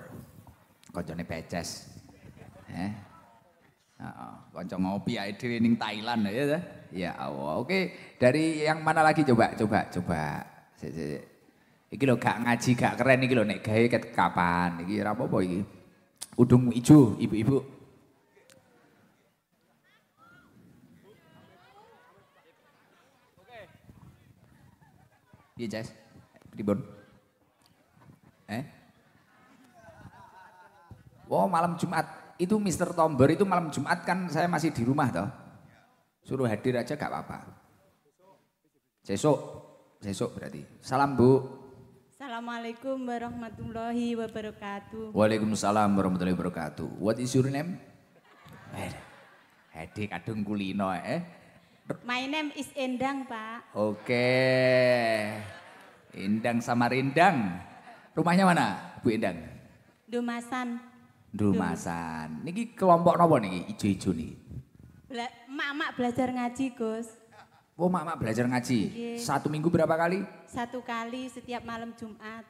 Koncone peces. Eh. Heeh, kanca ngopi ae dhewe ning Thailand ya ta. Ya Allah. Oke, dari yang mana lagi coba? Coba, coba. Sik, sik. Iki lho gak ngaji, gak keren iki lho nek gawe ket kapan. Iki ora apa-apa iki. Udung ijo, ibu-ibu. Iya, Jas. ribon, Eh? Wah oh, malam Jumat itu Mr. Tomber itu malam Jumat kan saya masih di rumah toh. Suruh hadir aja gak apa-apa. Besok, besok berarti. Salam Bu. Assalamualaikum warahmatullahi wabarakatuh. Waalaikumsalam warahmatullahi wabarakatuh. What is your name? Eh, Hedi kadung kulino eh. My name is Endang Pak. Oke. Okay. Endang sama Rindang. Rumahnya mana Bu Endang? Dumasan. Dumasan. Hmm. Niki kelompok nopo niki ijo-ijo niki? Bela mak-mak belajar ngaji, Gus. Oh, mak-mak belajar ngaji. Iya. Satu minggu berapa kali? Satu kali setiap malam Jumat.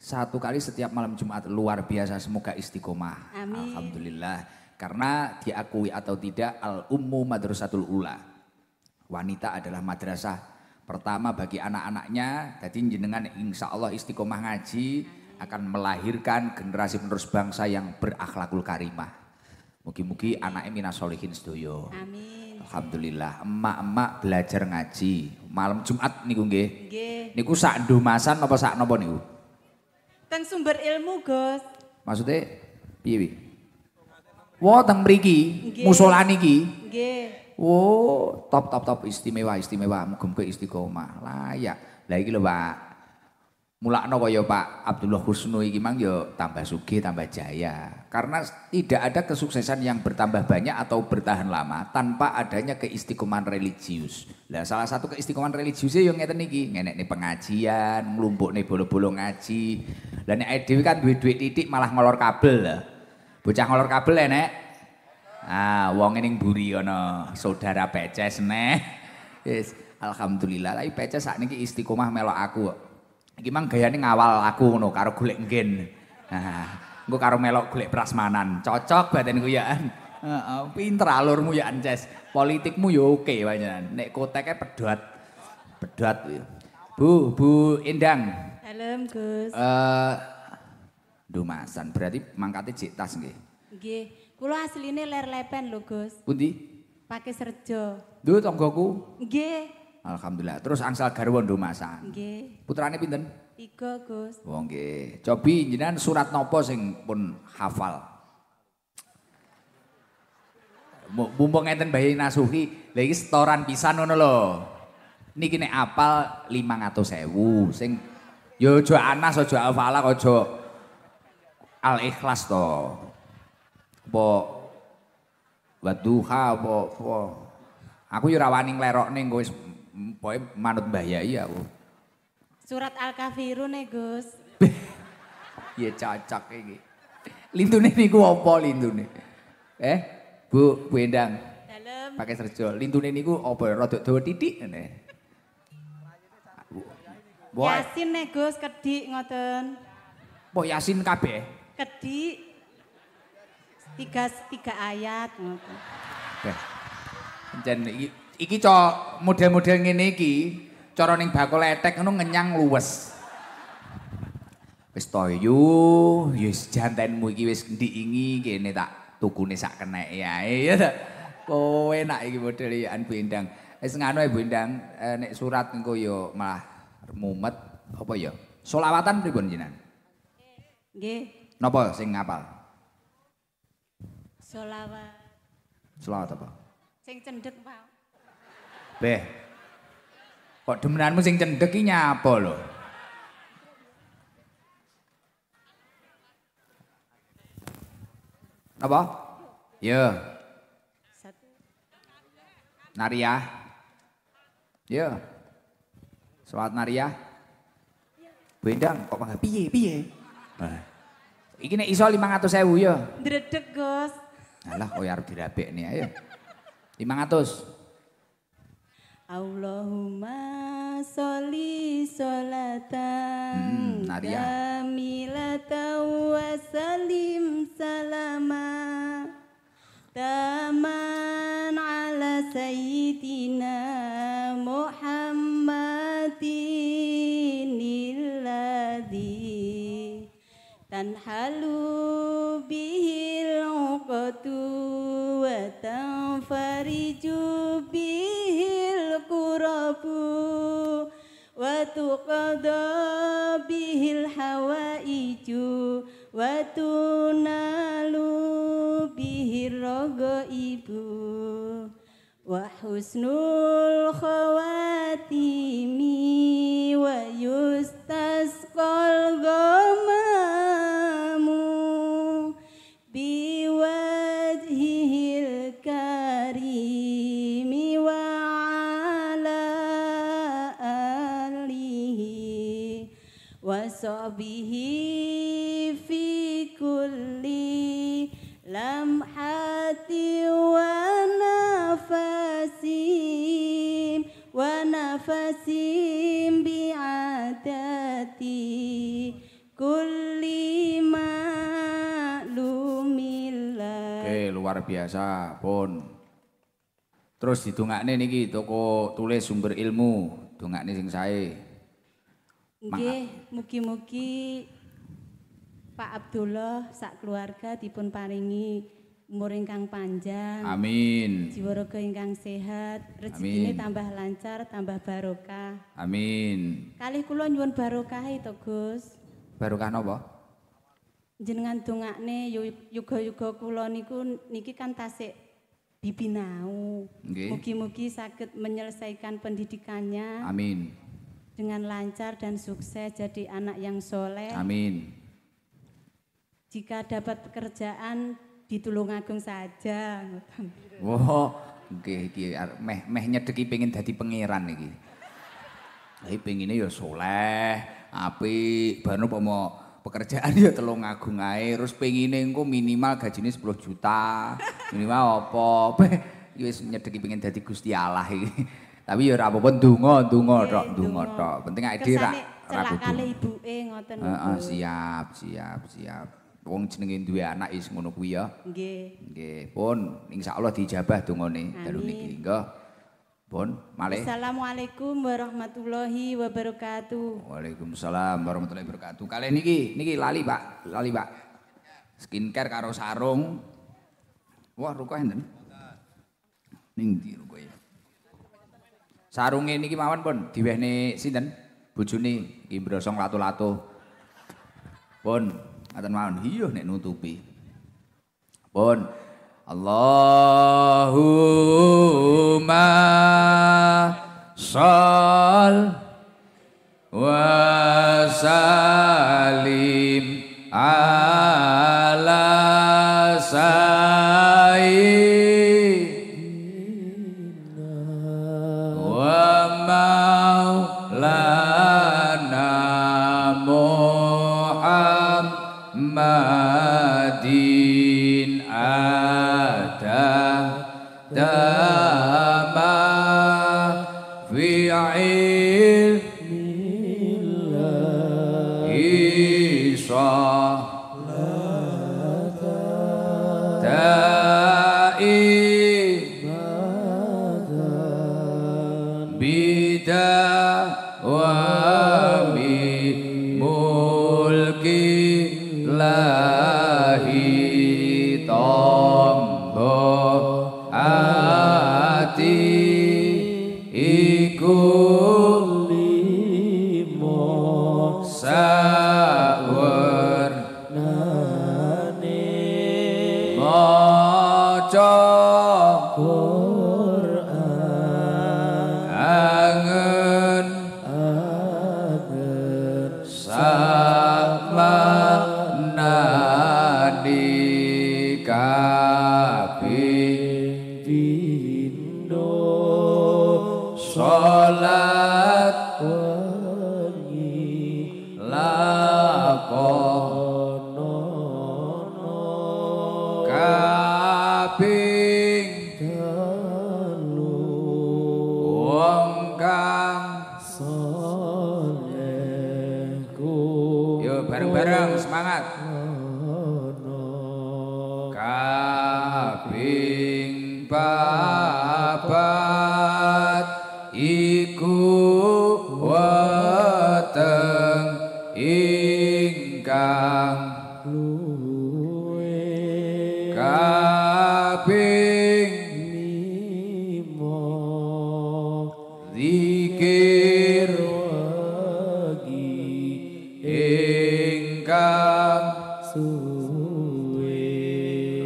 Satu kali setiap malam Jumat luar biasa semoga istiqomah. Amin. Alhamdulillah. Karena diakui atau tidak al ummu madrasatul ula. Wanita adalah madrasah pertama bagi anak-anaknya. Jadi jenengan insya Allah istiqomah ngaji. Amin akan melahirkan generasi penerus bangsa yang berakhlakul karimah. Mugi-mugi anaknya minas solihin sedoyo. Amin. Alhamdulillah. Emak-emak belajar ngaji. Malam Jumat niku nggih. Niku sak ndomasan apa sak napa niku? Teng sumber ilmu, Gus. Maksudnya piye wi? Wo teng mriki, musola niki. Nggih. Wo, top top top istimewa istimewa, muga-muga istiqomah. Layak. Lah iki lho, Pak mulakno kaya Pak Abdullah Husnu iki mang yo ya tambah sugih tambah jaya karena tidak ada kesuksesan yang bertambah banyak atau bertahan lama tanpa adanya keistiqoman religius nah salah satu keistiqoman religiusnya yang ngeten iki ngenek nih pengajian ngelumpuk nih bolo-bolo ngaji dan nek dhewe kan duit duit titik malah ngolor kabel lah bocah ngolor kabel enek ya, ah wong ning buri ana saudara peces neh yes. alhamdulillah lah peces ini istiqomah melo aku Iki mang gayane ngawal aku ngono karo golek nggen. Nah, engko karo melok golek prasmanan. Cocok gue ya. Heeh, pinter alurmu ya Ances. Politikmu ya oke panjenengan. Nek koteke pedot. Pedot. Bu, Bu Endang. Halo, Gus. Eh uh, Dumasan berarti mangkate jek tas nggih. Nggih. Kula asline ler lepen lho, Gus. Pundi? Pakai Serjo. Duh tonggoku. Nggih. Alhamdulillah. Terus angsal garwa rumah Nggih. Putrane pinten? Tiga, Gus. Oh nggih. Cobi jenengan surat nopo sing pun hafal? Mumpung ngeten bayi nasuhi, lagi setoran bisa nono lho. Niki nek apal sewu, sing ya aja anas aja hafala aja al ikhlas to. Boh, waduha apa, boh. Aku ya lerok wani nglerokne Poin manut Mbah Yai Bu. Surat Al-Kafirun ya Gus. ya cocok ini. Lintune niku apa lintune? Eh, Bu, Bu Endang. Dalem. Pakai serjo. Lintune niku apa rada dawa titik ngene. Yasin nih e, Gus, kedik ngoten. Po Yasin kabeh. Kedik. Tiga, tiga ayat ngoten. Jan iki iki cok model-model ngene iki cara ning bakul etek ngono ngenyang luwes. Wis toyu, wis jantenmu iki wis diingi kene tak tukune sak keneke ae ya ta. Kowe nak iki model ya Bu indang. Wis ngono Bu indang eh, nek surat engko yo malah mumet apa ya? Solawatan pripun jenengan? Nggih. Napa sing ngapal? Solawat. Solawat apa? Sing cendek Pak. Beh. Kok demenanmu sing cendhek iki nyapa lho? Apa? Ya. Naria. Ya. Selamat Naria. Bendang kok mangga piye piye? Nah. Iki nek iso 500.000 ya. Dredeg, Gus. Alah koyo ya arep nih ayo. 500. Allahumma sholli sholatan hmm, kamilatan wa salim salama taman ala sayyidina Muhammadin illadhi tanhalu bihil uqatu wa tanfariju bihil Rabu wa tuqada bihil hawaiju wa tunalu bihir rogo ibu wa husnul khawatimi wa yustasqal gomah hati kulima maklumillah Oke, luar biasa, pun. Terus ditungakne niki toko tulis sumber ilmu, dongakne sing saya. Oke mugi-mugi Pak Abdullah sak keluarga dipun paringi umur ingkang panjang. Amin. Jiwa raga ingkang sehat, rezekine tambah lancar, tambah barokah. Amin. Kalih kula nyuwun barokah itu Gus. Barokah napa? Jenengan dongakne yuga-yuga kula niku niki kan tasik dibinau. Okay. Mugi-mugi saged menyelesaikan pendidikannya. Amin. Dengan lancar dan sukses jadi anak yang soleh. Amin. Jika dapat pekerjaan di Tulungagung saja. Wah, nggih iki meh meh nyedeki pengen jadi pangeran nih. Tapi pengine ya soleh, api baru apa pekerjaan ya telung agung aja, terus pengine engko minimal gajinya 10 juta minimal apa ya wis nyedeki pengen jadi Gusti Allah iki tapi ya ora apa-apa donga donga iya, tok iya, donga tok penting awake dhewe ra ra kudu ibuke ngoten heeh siap siap siap wong jenenge duwe anak is ngono kuwi ya. Nggih. Nggih, pun insyaallah dijabah dongane dalu niki. Nggih. Pun malih. Assalamualaikum warahmatullahi wabarakatuh. Waalaikumsalam warahmatullahi wabarakatuh. Kalih niki, niki lali, Pak. Lali, Pak. Skincare karo sarung. Wah, ruko enten. Ning ndi ruko ya? Sarunge niki mawon pun diwehne sinten? Bojone Ki Brosong Latu-latu. Pun Ngaten mawon, iya nek nutupi. Pun Allahumma shol wa salim ala zikir wagi engkau suwe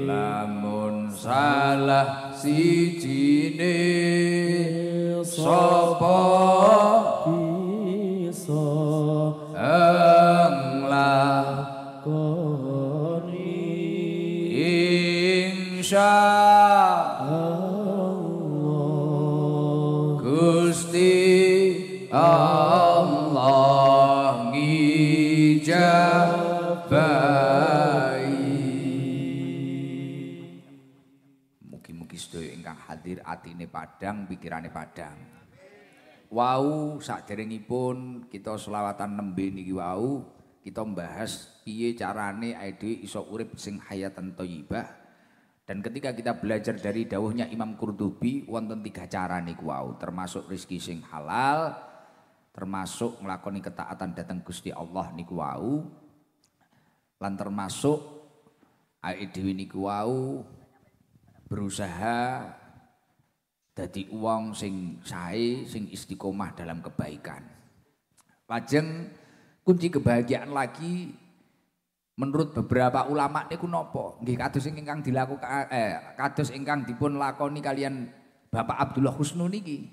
lamun salah si padang pikirannya padang. Wau pun kita selawatan nembe niki wau kita membahas piye carane ide iso urip sing hayatan thayyibah dan ketika kita belajar dari dawuhnya Imam Qurtubi wonten tiga cara niku wau, termasuk rezeki sing halal, termasuk melakukan ketaatan datang Gusti Allah niku wau. Lan termasuk ae dhewe niku wau berusaha jadi uang sing sae, sing istiqomah dalam kebaikan. Lajeng kunci kebahagiaan lagi menurut beberapa ulama niku nopo nggih kados ingkang dilakukan eh kados ingkang dipun lakoni kalian Bapak Abdullah Husnu niki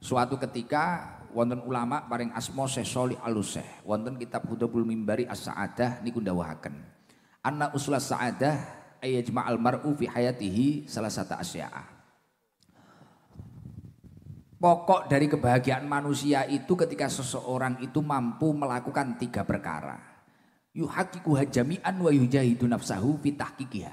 suatu ketika wonten ulama paring asma Syekh Soli Aluseh wonten kitab Hudabul Mimbari As-Sa'adah niku dawahaken. Anak usulah sa'adah ayajma'al mar'u fi hayatihi salah satu asyaah. Pokok dari kebahagiaan manusia itu ketika seseorang itu mampu melakukan tiga perkara. Yuhakiku hajami'an wa yujahidu nafsahu fitahkikiha.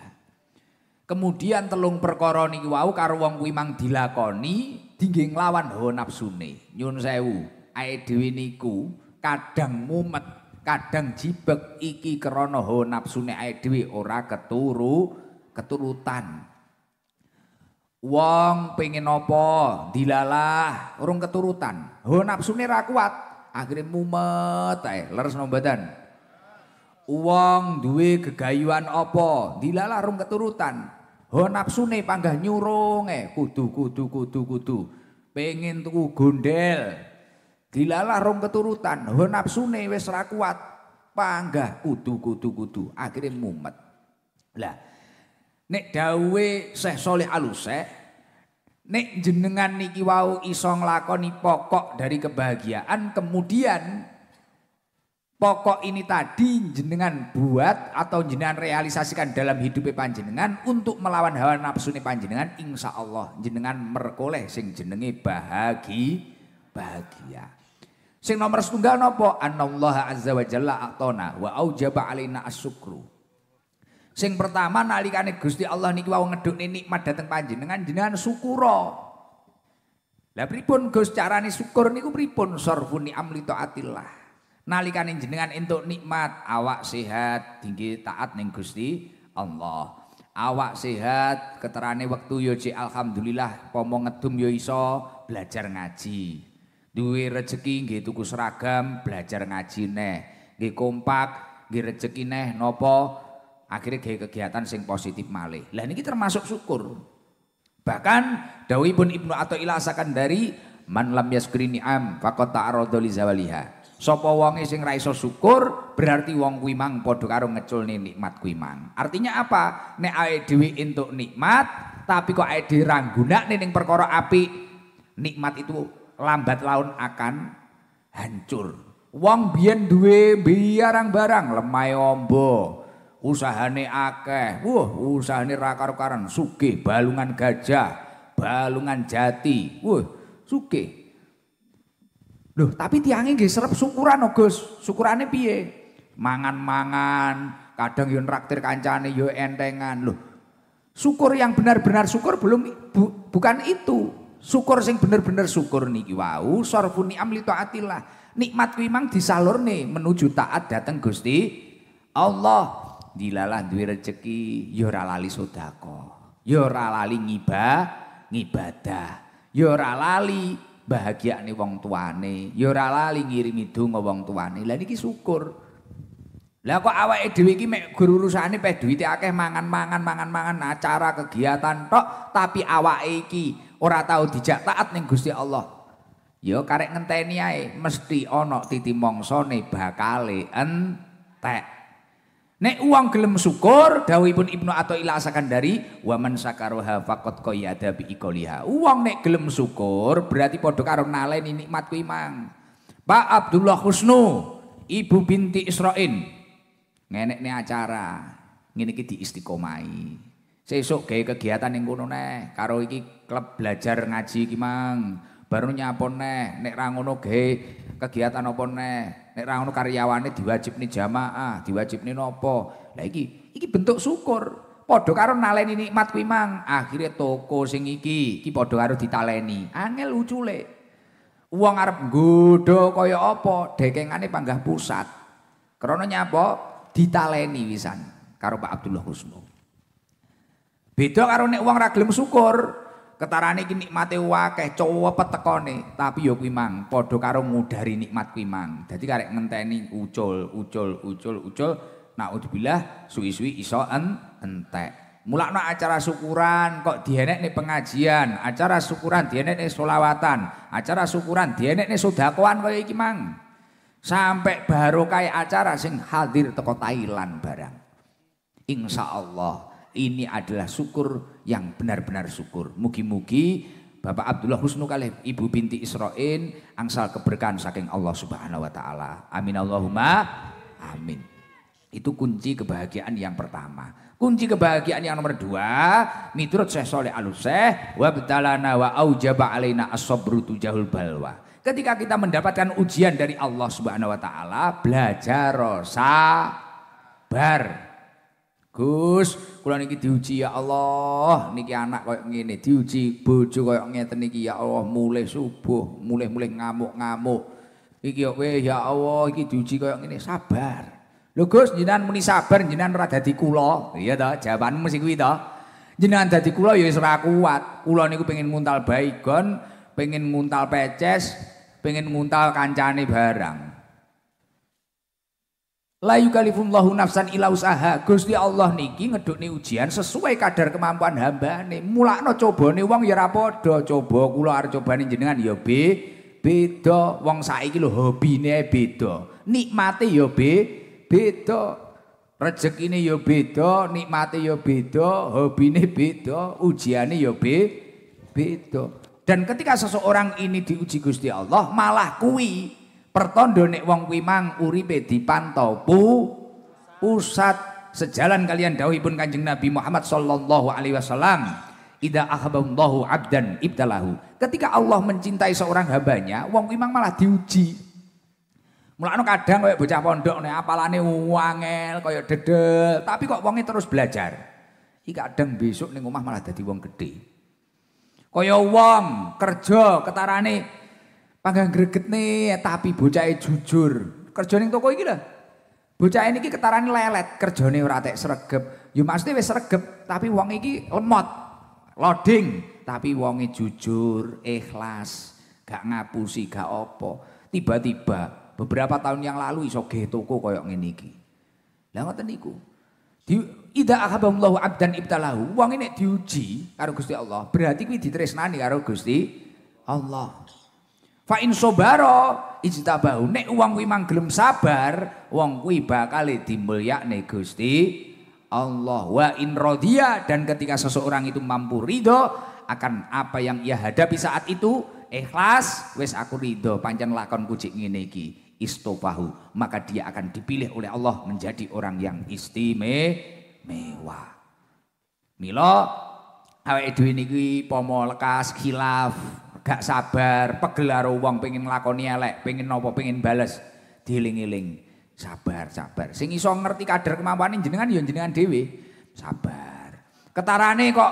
Kemudian telung perkara niki wau karo wong kuwi mang dilakoni dingge nglawan hawa nafsune. Nyun sewu, ae dhewe niku kadang mumet, kadang jibek iki krana hawa nafsune ae dhewe ora keturu keturutan. Wong pengen opo dilalah, urung keturutan. Ho nafsune ra kuat, mumet eh leres nombadan. Wong duwe gegayuhan opo dilalah urung keturutan. Ho nafsune panggah nyurung eh kudu kudu kudu kudu. Pengen tuku gondel, dilalah rong keturutan. Ho nafsune wis ra kuat, panggah kudu kudu kudu, akhirnya mumet. Lah Nek dawe seh soleh Aluseh, nek jenengan niki wau iso nglakoni pokok dari kebahagiaan kemudian pokok ini tadi jenengan buat atau jenengan realisasikan dalam hidupnya panjenengan untuk melawan hawa nafsu nih panjenengan insya Allah jenengan merkoleh sing jenenge bahagi bahagia sing nomor setunggal nopo anallaha azza wa jalla atona wa aujaba alina asyukru Sing pertama nalikane Gusti Allah niki wau ngedukne nikmat dateng panjenengan jenengan syukura. Lah pripun Gus carane syukur niku pripun sarfuni amli taatillah. Nalikane jenengan entuk nikmat awak sehat tinggi taat ning Gusti Allah. Awak sehat keterane waktu yo ya, alhamdulillah pomo ngedum yo ya iso belajar ngaji. Duwe rezeki nggih tuku seragam belajar ngaji neh. Nggih kompak nggih rejeki neh akhirnya gaya kegiatan sing positif malih. Lah ini termasuk syukur. Bahkan Dawi pun Ibnu atau ilasakan dari man lam yaskuri ni'am fakota ta'arada li zawaliha. Sopo wonge sing raiso syukur berarti wong kui mang padha karo nih nikmat kui mang. Artinya apa? Nek awake dewi untuk nikmat tapi kok awake dhewe nih nih ning perkara api nikmat itu lambat laun akan hancur. Wong biyen duwe biarang barang lemai ombo, usahane akeh wah usahane rakar karan suke balungan gajah balungan jati wah suke, Loh, tapi tiangnya gak serap syukuran no oh, Gus. syukurannya piye? Mangan-mangan, kadang Yun raktir kancane yo entengan. Loh, syukur yang benar-benar syukur belum bu, bukan itu. Syukur sing benar-benar syukur niki wau sorfuni amli to'atilah, taatillah. Nikmat kuimang disalur nih menuju taat dateng Gusti Allah dilalah duwe rezeki ya ora lali ya ora lali ngibah, ngibadah, ya ora lali bahagiane wong tuane, ya ora lali ngirimi donga wong tuane. Lah niki syukur. Lah kok awake dhewe iki mek gur urusane peh duwite akeh mangan-mangan mangan-mangan acara kegiatan tok tapi awake iki ora tau dijak taat ning Gusti Allah. yo ya karek ngenteni ae mesti ana titi mongsone bakale entek. Nek uang gelem syukur, dawuhipun Ibnu atau Sakandari, dari waman sakaroha faqad qayyada bi ikoliha. Uang nek gelem syukur berarti produk karo naleni nikmat kuwi mang. Pak Abdullah Husnu, ibu binti Israin. Ngenek nih acara, ngene di istiqomai. Sesuk kayak kegiatan yang kono neh, karo iki klub belajar ngaji gimang baru nyapon neh nek ra ngono ge kegiatan apa neh nek ra karyawannya karyawane nih jamaah diwajib nih nopo lah iki iki bentuk syukur padha karo naleni nikmat kuwi Akhirnya toko sing iki iki padha karo ditaleni angel ucule uang arep gudo koyo opo, dekengane panggah pusat krana nyapa ditaleni wisan karo Pak Abdullah Husnu beda karo nek uang raglem syukur ketarane ki nikmate akeh cowepet tekone tapi yo ya kuwi mang padha karo ngudari nikmat kuwi mang dadi karek ngenteni ucul ucul ucul ucul naudzubillah suwi-suwi iso en, entek mulakno acara syukuran kok dienek nih pengajian acara syukuran dienek nih solawatan acara syukuran dienekne sedakoan kaya iki mang sampai baru kayak acara sing hadir toko Thailand barang Insya Allah ini adalah syukur yang benar-benar syukur. Mugi-mugi Bapak Abdullah Husnu kalih Ibu binti Israin angsal keberkahan saking Allah Subhanahu wa taala. Amin Allahumma amin. Itu kunci kebahagiaan yang pertama. Kunci kebahagiaan yang nomor dua, miturut Syekh Soleh Aluseh, wabtalana wa aujaba alaina as-sabru tujahul balwa. Ketika kita mendapatkan ujian dari Allah Subhanahu wa taala, belajar sabar. Gus, kula niki diuji ya Allah, niki anak koyo ngene, diuji bojo koyo ngeten niki ya Allah, mulai subuh, mulai-mulai ngamuk-ngamuk. Iki yo ya Allah, iki diuji koyo ngene, sabar. Lho Gus, jenengan muni sabar, jenengan ora dadi kula. Iya to, jawabanmu mesti kuwi to. Jenengan dadi kula ya wis ora kuat. Kula niku pengin nguntal baigon, pengin nguntal peces, pengin nguntal kancane barang. La yukalifullahu nafsan ila usaha. Gusti Allah niki ngedukne ujian sesuai kadar kemampuan hambane. Mulakno cobane wong ya ra padha. Coba kula arep cobane jenengan ya be beda. Wong saiki lho hobine beda. Nikmate ya be beda. Rezekine ya beda, nikmate ya beda, hobine beda, ujiane ya be beda. Dan ketika seseorang ini diuji Gusti Allah malah kuwi Pertondo nek wong wimang uribe uripe dipantau pu pusat sejalan kalian pun Kanjeng Nabi Muhammad sallallahu alaihi wasallam Ida ahaballahu abdan ibtalahu. Ketika Allah mencintai seorang hambanya, wong wimang malah diuji. mulai Mulane kadang kayak bocah pondok nih apalane uangel kaya dede tapi kok wonge terus belajar. Iki kadang besok nih omah malah dadi wong gede. Kaya wong kerja ketarane Panggang greget nih, tapi bocahnya e jujur. Kerja toko iki lah. Bocah ini ketaran lelet, kerjane ora tek seregep Ya maksudnya wis seregep tapi wong iki lemot. Loading, tapi wonge jujur, ikhlas, gak ngapusi, gak opo. Tiba-tiba beberapa tahun yang lalu iso ge toko koyo ngene iki. Lah ngoten niku. Di ida ahabamullahu abdan ibtalahu. Wong ini e diuji karo Gusti Allah, berarti kuwi ditresnani karo Gusti Allah. Fa in sobaro ijtabahu nek wong kuwi mang gelem sabar, wong kuwi bakal dimulyakne Gusti Allah wa in radhiya dan ketika seseorang itu mampu ridho akan apa yang ia hadapi saat itu ikhlas wes aku ridho panjang lakon kucing ngene iki istofahu maka dia akan dipilih oleh Allah menjadi orang yang istimewa Milo awake dhewe niki pomo lekas khilaf gak sabar, pegelar uang wong pengin nglakoni elek, pengin nopo pengin bales, dieling-eling. Sabar, sabar. Sing iso ngerti kemampuan ini jenengan yon ya jenengan dewi Sabar. Ketarane kok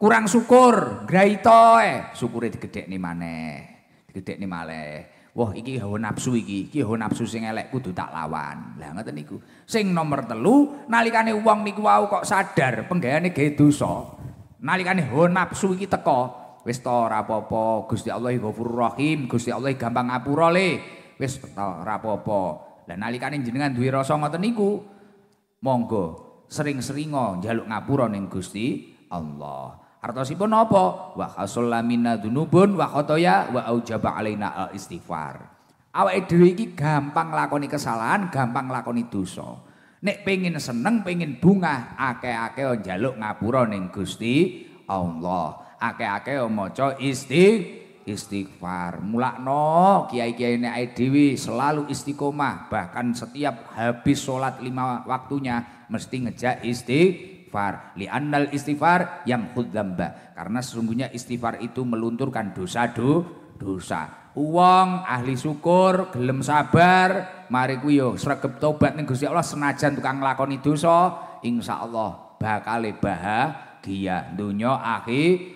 kurang syukur, graito e, nih mana gede nih maleh. Wah, iki hawa nafsu iki, iki hawa nafsu sing elek kudu tak lawan. Lah ngoten niku. Sing nomor telu, nalikane wong niku wau kok sadar penggaweane gawe dosa. Nalikane hawa nafsu iki teko, wis to ora Gusti Allah Ghafurur Rahim Gusti Allah gampang ngapura le wis to ora apa-apa lah nalikane jenengan duwe rasa ngoten niku monggo sering seringo jaluk ngapura ning Gusti Allah Artosipun apa? Wa khasalla minna dunubun wa khotoya wa aujaba alaina istighfar. Awake dhewe iki gampang lakoni kesalahan, gampang lakoni dosa. Nek pengin seneng, pengin bunga, ake akeh njaluk ngapura ning Gusti Allah ake-ake ya maca isti istighfar. Mulakno kiai-kiai ini dhewe selalu istiqomah, bahkan setiap habis sholat lima waktunya mesti ngejak istighfar. Li'annal istighfar yang hudamba Karena sesungguhnya istighfar itu melunturkan dosa do, dosa. Uang ahli syukur, gelem sabar, mari kuyo yo sregep tobat nih Gusti Allah senajan tukang so dosa, Allah bakal bahagia ya, dunyo akhir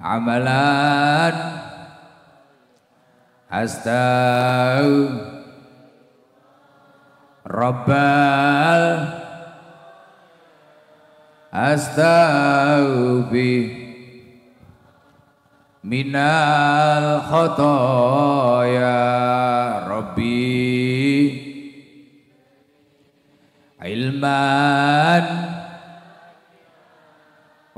amalan hastau rabbal astaufi minal khotoya rabbi ilman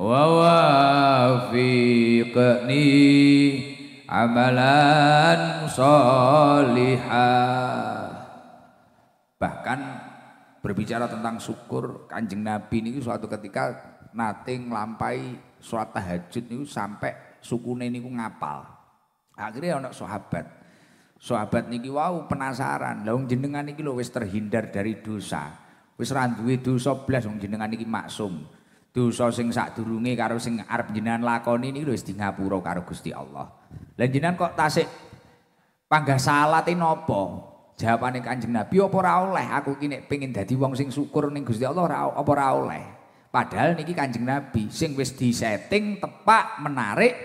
ووافقني amalan صالحا bahkan berbicara tentang syukur kanjeng nabi ini suatu ketika nate ngelampai sholat tahajud ini sampai sukune ini ngapal akhirnya anak sahabat sahabat niki wow penasaran lah jenengan niki lo wis terhindar dari dosa wis ra dosa belas wong jenengan niki maksum dosa sing sadurunge karo sing arep jenengan lakoni niku wis di ngapura karo Gusti Allah. Lah jenengan kok tasik panggah salate napa? Jawabane Kanjeng Nabi apa ora oleh aku ki nek pengin dadi wong sing syukur ning Gusti Allah ora apa ora oleh. Padahal niki Kanjeng Nabi sing wis setting tepak menarik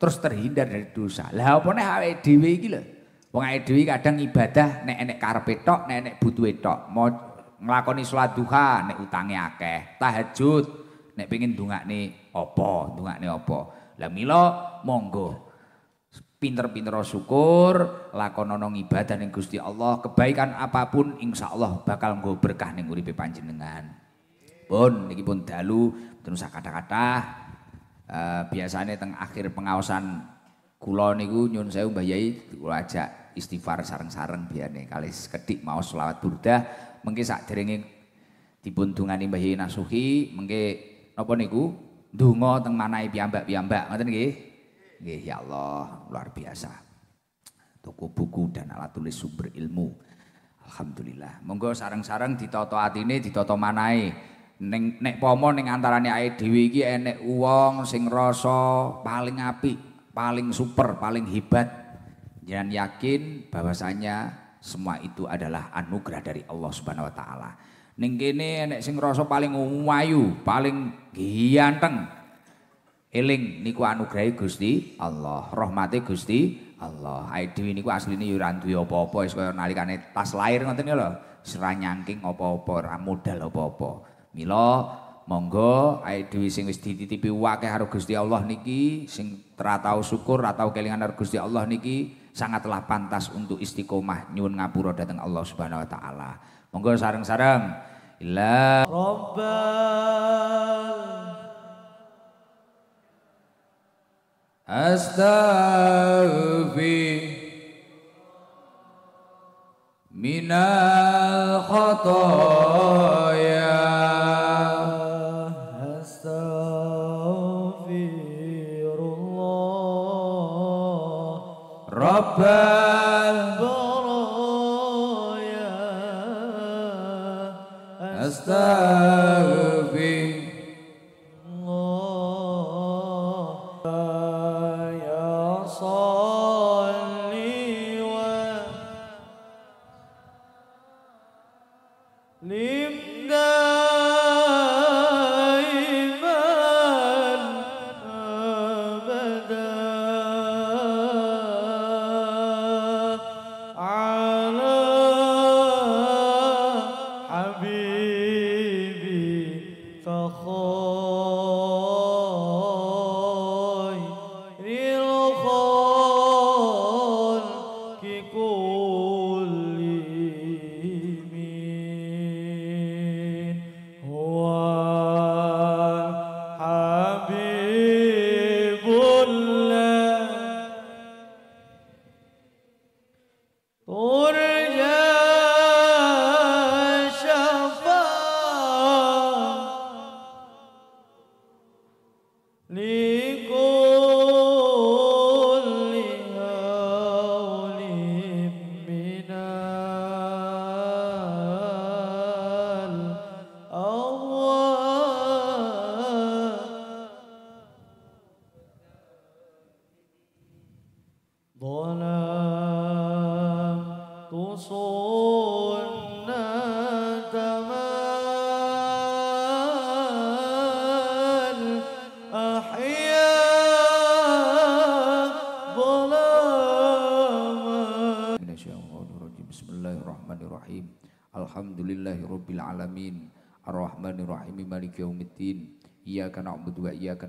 terus terhindar dari dosa. Lah apa nek awake dhewe iki lho. Wong awake dhewe kadang ibadah nek enek karepe tok, nek enek butuhe tok. Mau nglakoni salat duha nek utange akeh, tahajud nek pengen pengin opo, dunga nih opo. Lah milo monggo pinter-pinter syukur, lakonono ibadah neng Gusti Allah, kebaikan apapun insya Allah bakal nggo berkah ning uripe panjenengan. Pun niki pun dalu terus kata-kata uh, eh, biasanya teng akhir pengawasan kula niku nyun saya Mbah Yai kula ajak istighfar sarang-sarang biar nih e. kali sekedik mau selawat burdah mungkin sak derenge dipun dungani Mbah Yai Nasuhi mungkin Napa niku? dungo teng manahe piyambak-piyambak, ngerti nggih? Nggih, ya Allah, luar biasa. Toko buku dan alat tulis sumber ilmu. Alhamdulillah. Monggo sarang-sarang ditoto atine, ditoto manahe. neng nek pomo neng antarane ae dhewe iki enek uang sing rasa paling apik, paling super, paling hebat. Jangan yakin bahwasanya semua itu adalah anugerah dari Allah Subhanahu wa taala. Ning kene enek sing ngrasa paling ayu, paling ganteng. Eling niku anugrahe Gusti Allah, rahmate Gusti Allah. Ai dhewe niku asline yo ya ora duwe apa-apa wis kaya nalikane tas lahir ngoten ya lho. seranyangking nyangking apa-apa, ora modal apa-apa. Mila monggo ai dhewe sing wis dititipi wakeh karo Gusti Allah niki sing tratau syukur atau kelingan karo Gusti Allah niki sangatlah pantas untuk istiqomah nyuwun ngapura datang Allah Subhanahu wa taala. Monggo sarang-sarang. Ila Rabbal Astaghfir minal khotoya astaghfirullah rabbana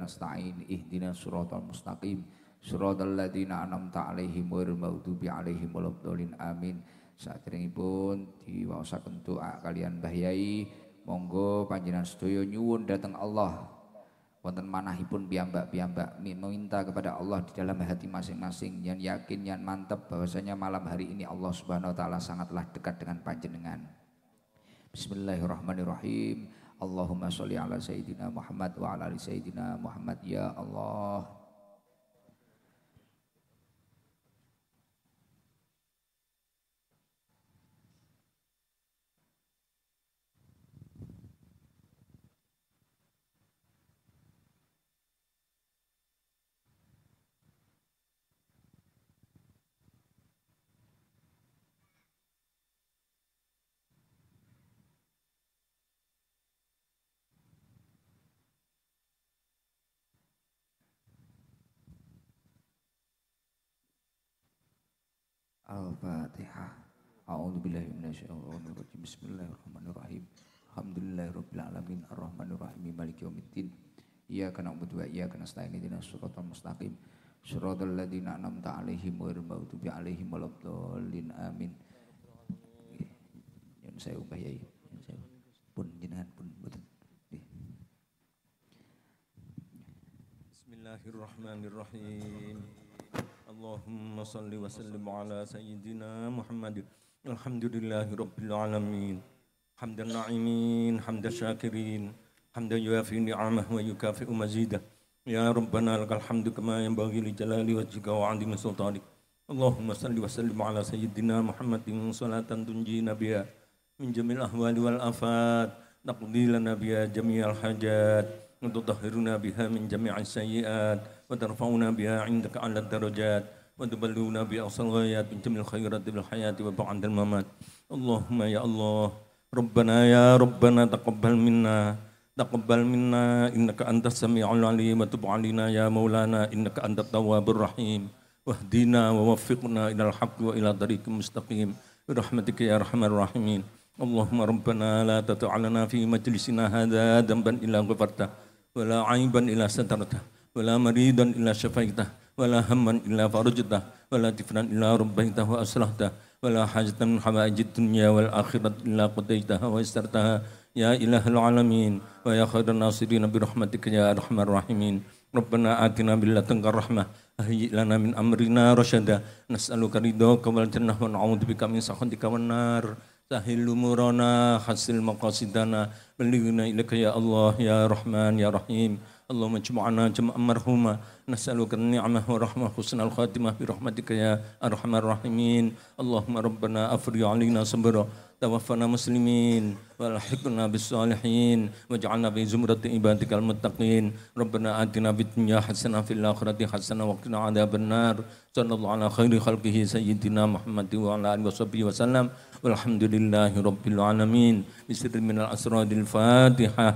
nasta'in ihdina suratal mustaqim suratal ladina anam taalihim wa maghdubi alihim walabdolin amin saderengipun diwaosaken doa kalian bahayai monggo panjenengan sedaya nyuwun datang Allah wonten manahipun piyambak-piyambak meminta kepada Allah di dalam hati masing-masing yang yakin yang mantap bahwasanya malam hari ini Allah Subhanahu wa taala sangatlah dekat dengan panjenengan. Bismillahirrahmanirrahim. Allahumma sholli ala sayyidina Muhammad wa ala ali sayyidina Muhammad ya Allah Al-Fatihah. A'udzubillahiminasyaitonirrajim. Bismillahirrahmanirrahim. Alhamdulillahirabbil alamin arrahmanirrahim maliki yaumiddin. Iyyaka na'budu wa iyyaka nasta'in ihdinas shiratal mustaqim. Shiratal ladzina an'amta 'alaihim ghairil maghdubi 'alaihim waladdallin. Amin. Yang saya ubah ya. Yang saya pun jenengan pun mboten. Bismillahirrahmanirrahim. Allahumma salli wa sallim ala sayyidina Muhammad. Alhamdulillahi rabbil alamin. Hamdan na'imin, hamdan syakirin, hamdan yuafi ni'amah wa yukafi mazidah. Ya Rabbana lakal hamdu kama yang li jalali wajhika wa 'azimi sultanik. Allahumma salli wa sallim ala sayyidina Muhammadin salatan tunji biha min jamil ahwali wal afat. Naqdi lana biha jami'al hajat. Nututahhiruna biha min al sayyi'at. وترفعنا بها عندك على الدرجات وتبلغنا بها الغايات من جميع الخيرات بالحياة وبعد الممات اللهم يا الله ربنا يا ربنا تقبل منا تقبل منا إنك أنت السميع العليم وتب علينا يا مولانا إنك أنت التواب الرحيم واهدنا ووفقنا إلى الحق وإلى طريق مستقيم برحمتك يا أرحم الراحمين اللهم ربنا لا تتعلنا في مجلسنا هذا ذنبا إلا غفرته ولا عيبا إلا سترته wala maridan ilah syafaitah wala hamman illa farajtah wala tifran illa rabbaitah wa aslahtah wala hajatan hawajid dunya wal akhirat ilah qadaitaha wa istartaha ya ilahal alamin wa ya khairan nasirin bi rahmatika ya arhamar rahimin Rabbana atina bil ladunka rahmah ahilanamin amrina rasyada nas'aluka ridhaka wal jannah wa na'udzubika min sakhatika wan nar sahil umurana hasil maqasidana balighna ilaka ya Allah ya Rahman ya Rahim اللهم اجمعنا جمعا مرحوما نسألك النعمة ورحمة حسن الخاتمة برحمتك يا أرحم الراحمين اللهم ربنا أفرج علينا صبرا توفنا مسلمين والحقنا بالصالحين واجعلنا في زمرة عبادك المتقين ربنا آتنا في الدنيا حسنة في الآخرة حسنة وقنا عذاب النار صلى الله على خير خلقه سيدنا محمد وعلى آله وصحبه وسلم والحمد لله رب العالمين بسر من الأسرار الفاتحة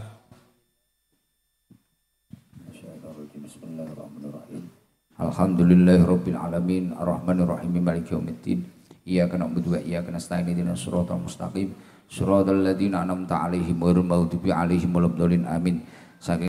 Alhamdulillahirabbil alamin arrahmanir rahim maliki yaumiddin iyyaka na'budu wa iyyaka nasta'in ihdinas siratal mustaqim siratal ladzina an'amta 'alaihim ghairil maghdubi 'alaihim waladdallin amin saking